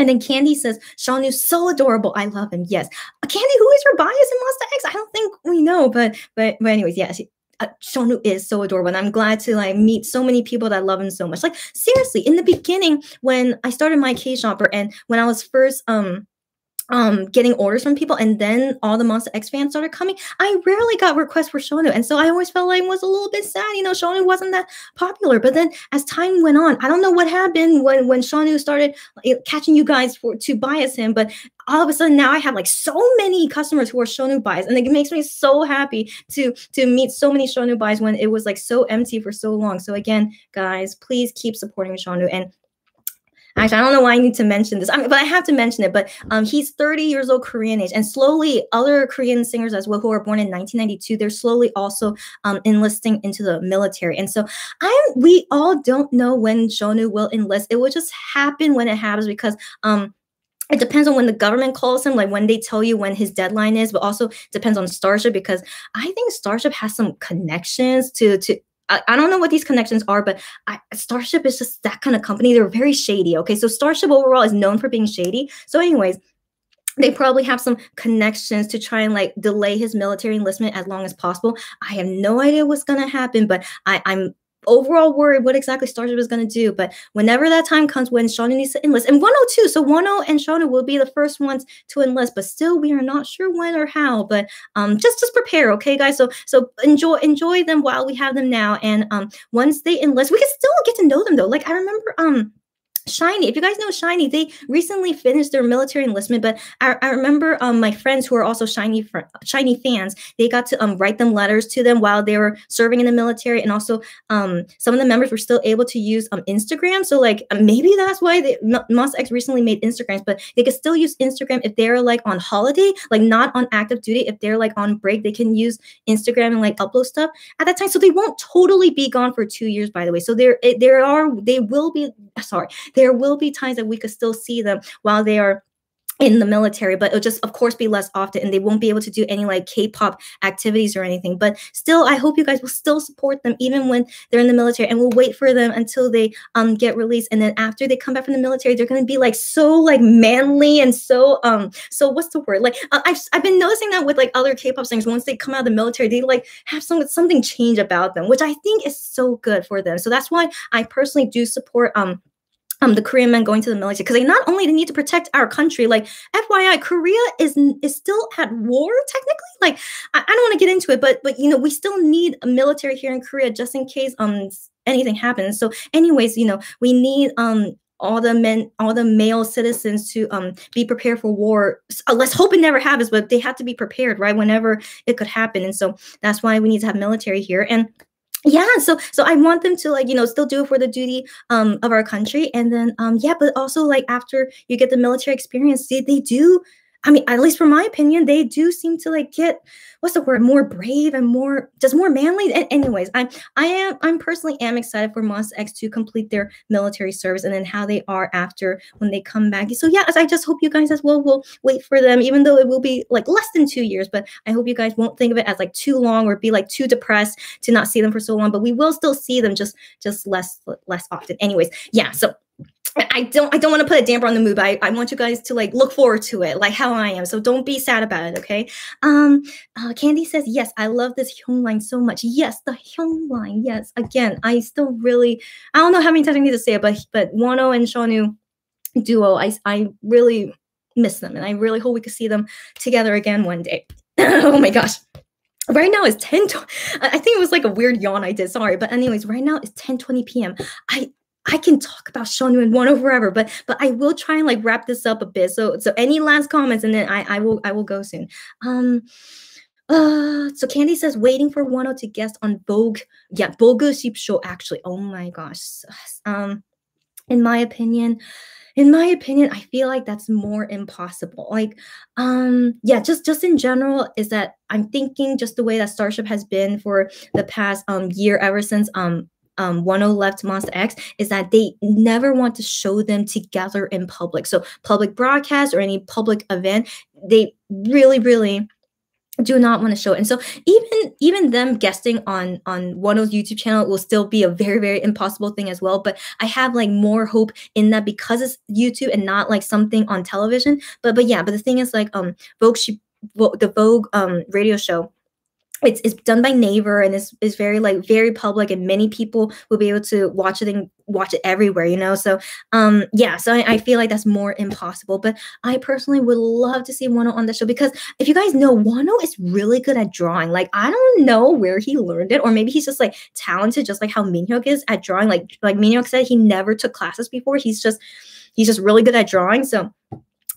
and then Candy says, Sean is so adorable. I love him. Yes. Uh, Candy, who is your bias in Monster X? I don't think we know, but but but anyways, yeah, she, uh, Shonu is so adorable, and I'm glad to like meet so many people that love him so much. Like seriously, in the beginning, when I started my K shopper, and when I was first um um getting orders from people and then all the Monster X fans started coming. I rarely got requests for Shonu. And so I always felt like it was a little bit sad. You know, Shonu wasn't that popular. But then as time went on, I don't know what happened when when Shonu started catching you guys for to bias him, but all of a sudden now I have like so many customers who are Shonu buys, and it makes me so happy to to meet so many Shonu buys when it was like so empty for so long. So again, guys, please keep supporting Shonu, and Actually, I don't know why I need to mention this, I mean, but I have to mention it. But um, he's 30 years old, Korean age, and slowly other Korean singers as well who are born in 1992, they're slowly also um, enlisting into the military. And so I'm we all don't know when Jonu will enlist. It will just happen when it happens because um, it depends on when the government calls him, like when they tell you when his deadline is, but also depends on Starship because I think Starship has some connections to to I, I, don't know what these connections are, but I, Starship is just that kind of company. They're very shady. Okay, so Starship overall is known for being shady. So, anyways, they probably have some connections to try and like delay his military enlistment as long as possible. I have no idea what's gonna happen, but I, I'm overall worried what exactly Starship is going to do. But whenever that time comes when Shauna needs to enlist, and 102, so 10 and Shauna will be the first ones to enlist, but still we are not sure when or how. But um, just just prepare, okay, guys. So so enjoy enjoy them while we have them now. And um, once they enlist, we can still get to know them though. Like I remember um Shiny, if you guys know Shiny, they recently finished their military enlistment. But I, I remember um, my friends who are also Shiny fr- Shiny fans, they got to um, write them letters to them while they were serving in the military, and also um, some of the members were still able to use um, Instagram. So like maybe that's why they Mos X recently made Instagrams, but they could still use Instagram if they're like on holiday, like not on active duty. If they're like on break, they can use Instagram and like upload stuff at that time. So they won't totally be gone for two years, by the way. So there eh, there are they will be sorry there will be times that we could still see them while they are in the military, but it'll just, of course, be less often, and they won't be able to do any like K-pop activities or anything. But still, I hope you guys will still support them even when they're in the military, and we'll wait for them until they um get released, and then after they come back from the military, they're gonna be like so like manly and so um so what's the word like I've I've been noticing that with like other K-pop singers once they come out of the military, they like have some something change about them, which I think is so good for them. So that's why I personally do support um um, the Korean men going to the military because they not only need to protect our country, like FYI, Korea is is still at war technically. Like I, I don't want to get into it, but but you know we still need a military here in Korea just in case um anything happens. So anyways, you know we need um all the men, all the male citizens to um, be prepared for war. So uh, let's hope it never happens, but they have to be prepared, right? Whenever it could happen. And so that's why we need to have military here. And yeah so so i want them to like you know still do it for the duty um of our country and then um yeah but also like after you get the military experience they, they do I mean, at least from my opinion, they do seem to like get what's the word more brave and more just more manly. And anyways, I'm I am I'm personally am excited for Mos X to complete their military service and then how they are after when they come back. So yeah, I just hope you guys as well will wait for them, even though it will be like less than two years. But I hope you guys won't think of it as like too long or be like too depressed to not see them for so long. But we will still see them just just less less often. Anyways, yeah. So I don't I don't want to put a damper on the mood, but I, I want you guys to like look forward to it, like how I am. So don't be sad about it, okay? Um uh, Candy says, yes, I love this Hyung line so much. Yes, the Hyung line. Yes. Again, I still really I don't know how many times I need to say it, but but Wano and Shonu duo, I I really miss them and I really hope we could see them together again one day. oh my gosh right now is 10 i think it was like a weird yawn i did sorry but anyways right now it's 10 20 p.m i I can talk about Shonu and Wano forever, but but I will try and like wrap this up a bit. So so any last comments, and then I I will I will go soon. Um, uh, so Candy says waiting for or to guest on Vogue. Yeah, Vogue Sheep Show actually. Oh my gosh. Um, in my opinion, in my opinion, I feel like that's more impossible. Like, um, yeah, just just in general, is that I'm thinking just the way that Starship has been for the past um year ever since um um, 10 Left Monster X is that they never want to show them together in public. So public broadcast or any public event, they really, really do not want to show it. And so even even them guesting on on Wano's oh YouTube channel will still be a very very impossible thing as well. But I have like more hope in that because it's YouTube and not like something on television. But but yeah. But the thing is like um Vogue she the Vogue um radio show it's, it's done by Naver and it's, it's very like very public and many people will be able to watch it and watch it everywhere, you know? So um yeah, so I, I feel like that's more impossible. But I personally would love to see Wano on the show because if you guys know, Wano is really good at drawing. Like I don't know where he learned it, or maybe he's just like talented, just like how Minhyuk is at drawing. Like like Minhyuk said, he never took classes before. He's just he's just really good at drawing. So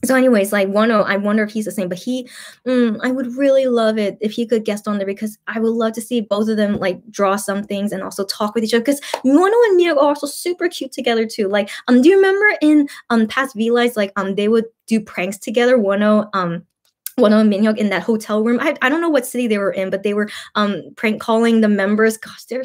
so anyways like one oh i wonder if he's the same but he mm, i would really love it if he could guest on there because i would love to see both of them like draw some things and also talk with each other because mono and mio are also super cute together too like um do you remember in um past v lives like um they would do pranks together one oh um one of Minhyuk in that hotel room. I, I don't know what city they were in, but they were um prank calling the members. Gosh, they're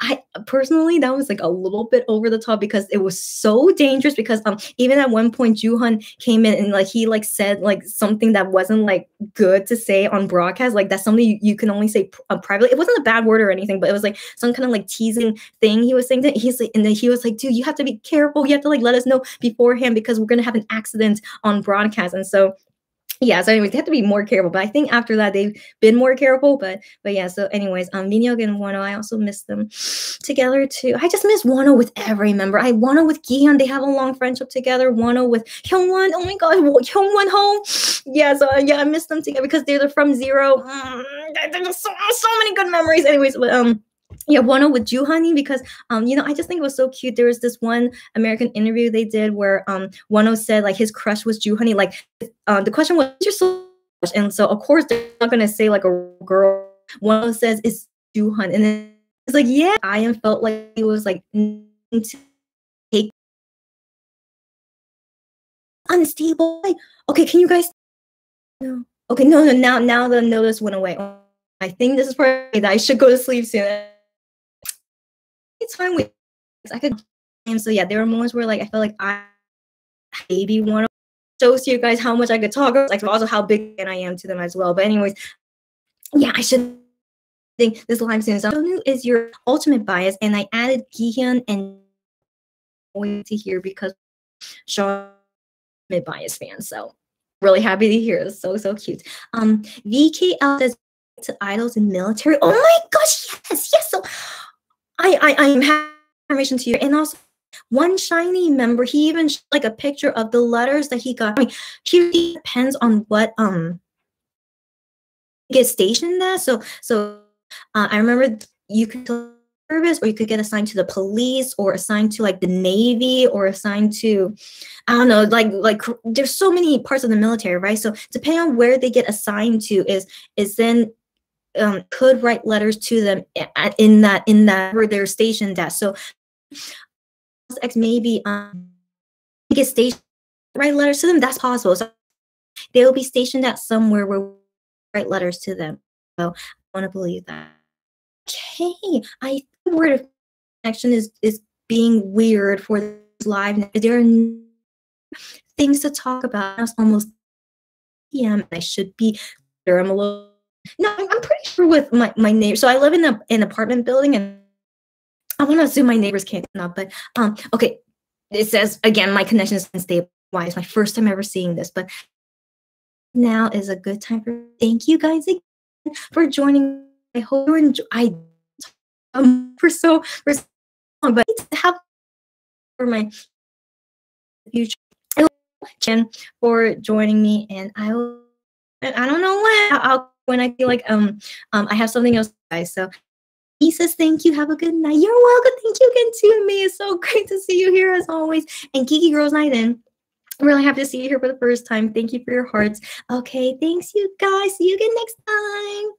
I personally that was like a little bit over the top because it was so dangerous because um even at one point Juhan came in and like he like said like something that wasn't like good to say on broadcast like that's something you, you can only say pr- uh, privately. It wasn't a bad word or anything, but it was like some kind of like teasing thing he was saying. That he's like, and then he was like, dude, you have to be careful. You have to like let us know beforehand because we're gonna have an accident on broadcast. And so yeah so anyways they have to be more careful but i think after that they've been more careful but but yeah so anyways um Minyog and wano i also miss them together too i just miss wano with every member i wano with gihan they have a long friendship together wano with hyungwon oh my god hyungwon home yeah so uh, yeah i miss them together because they're from zero mm, there's so, so many good memories anyways but um yeah one oh with Honey because um you know I just think it was so cute there was this one American interview they did where um Wano oh said like his crush was Honey. like uh, the question was your so and so of course they're not gonna say like a girl one oh says it's Honey, and it's like yeah I am felt like he was like take unstable okay can you guys no okay no no now now the notice went away I think this is probably that I should go to sleep soon time with I could and so yeah, there were moments where like I felt like I maybe want to shows you guys how much I could talk, like also how big I am to them as well. But anyways, yeah, I should think this live soon. So new is your ultimate bias, and I added Gihyun and going to hear because Sean mid bias fan. So really happy to hear. It's so so cute. Um, VKL says to idols in military. Oh my gosh, yes, yes. So I, I I'm happy information to you. And also one shiny member, he even like a picture of the letters that he got. I mean, it depends on what um get stationed there. So so uh, I remember you could service or you could get assigned to the police or assigned to like the navy or assigned to i don't know like like there's so many parts of the military right so depending on where they get assigned to is is then um, could write letters to them in that in that where they're stationed at. So X maybe um get stationed write letters to them. That's possible. So they will be stationed at somewhere where we write letters to them. So I want to believe that. Okay, I the word of connection is is being weird for this live. There are things to talk about. It's almost PM. I should be. there I'm a little no with my my neighbor. So I live in a, an apartment building, and I want to assume my neighbors can't not. But um, okay, it says again, my connection is unstable. Why it's my first time ever seeing this, but now is a good time for. Thank you guys again for joining. I hope you enjoy. I um for so for so long, but have for my future for joining me, and I will. I don't know when I'll when I feel like um, um I have something else, guys. So he says, Thank you. Have a good night. You're welcome. Thank you again, to me. It's so great to see you here as always. And Geeky Girls Night In. really happy to see you here for the first time. Thank you for your hearts. Okay, thanks, you guys. See you again next time.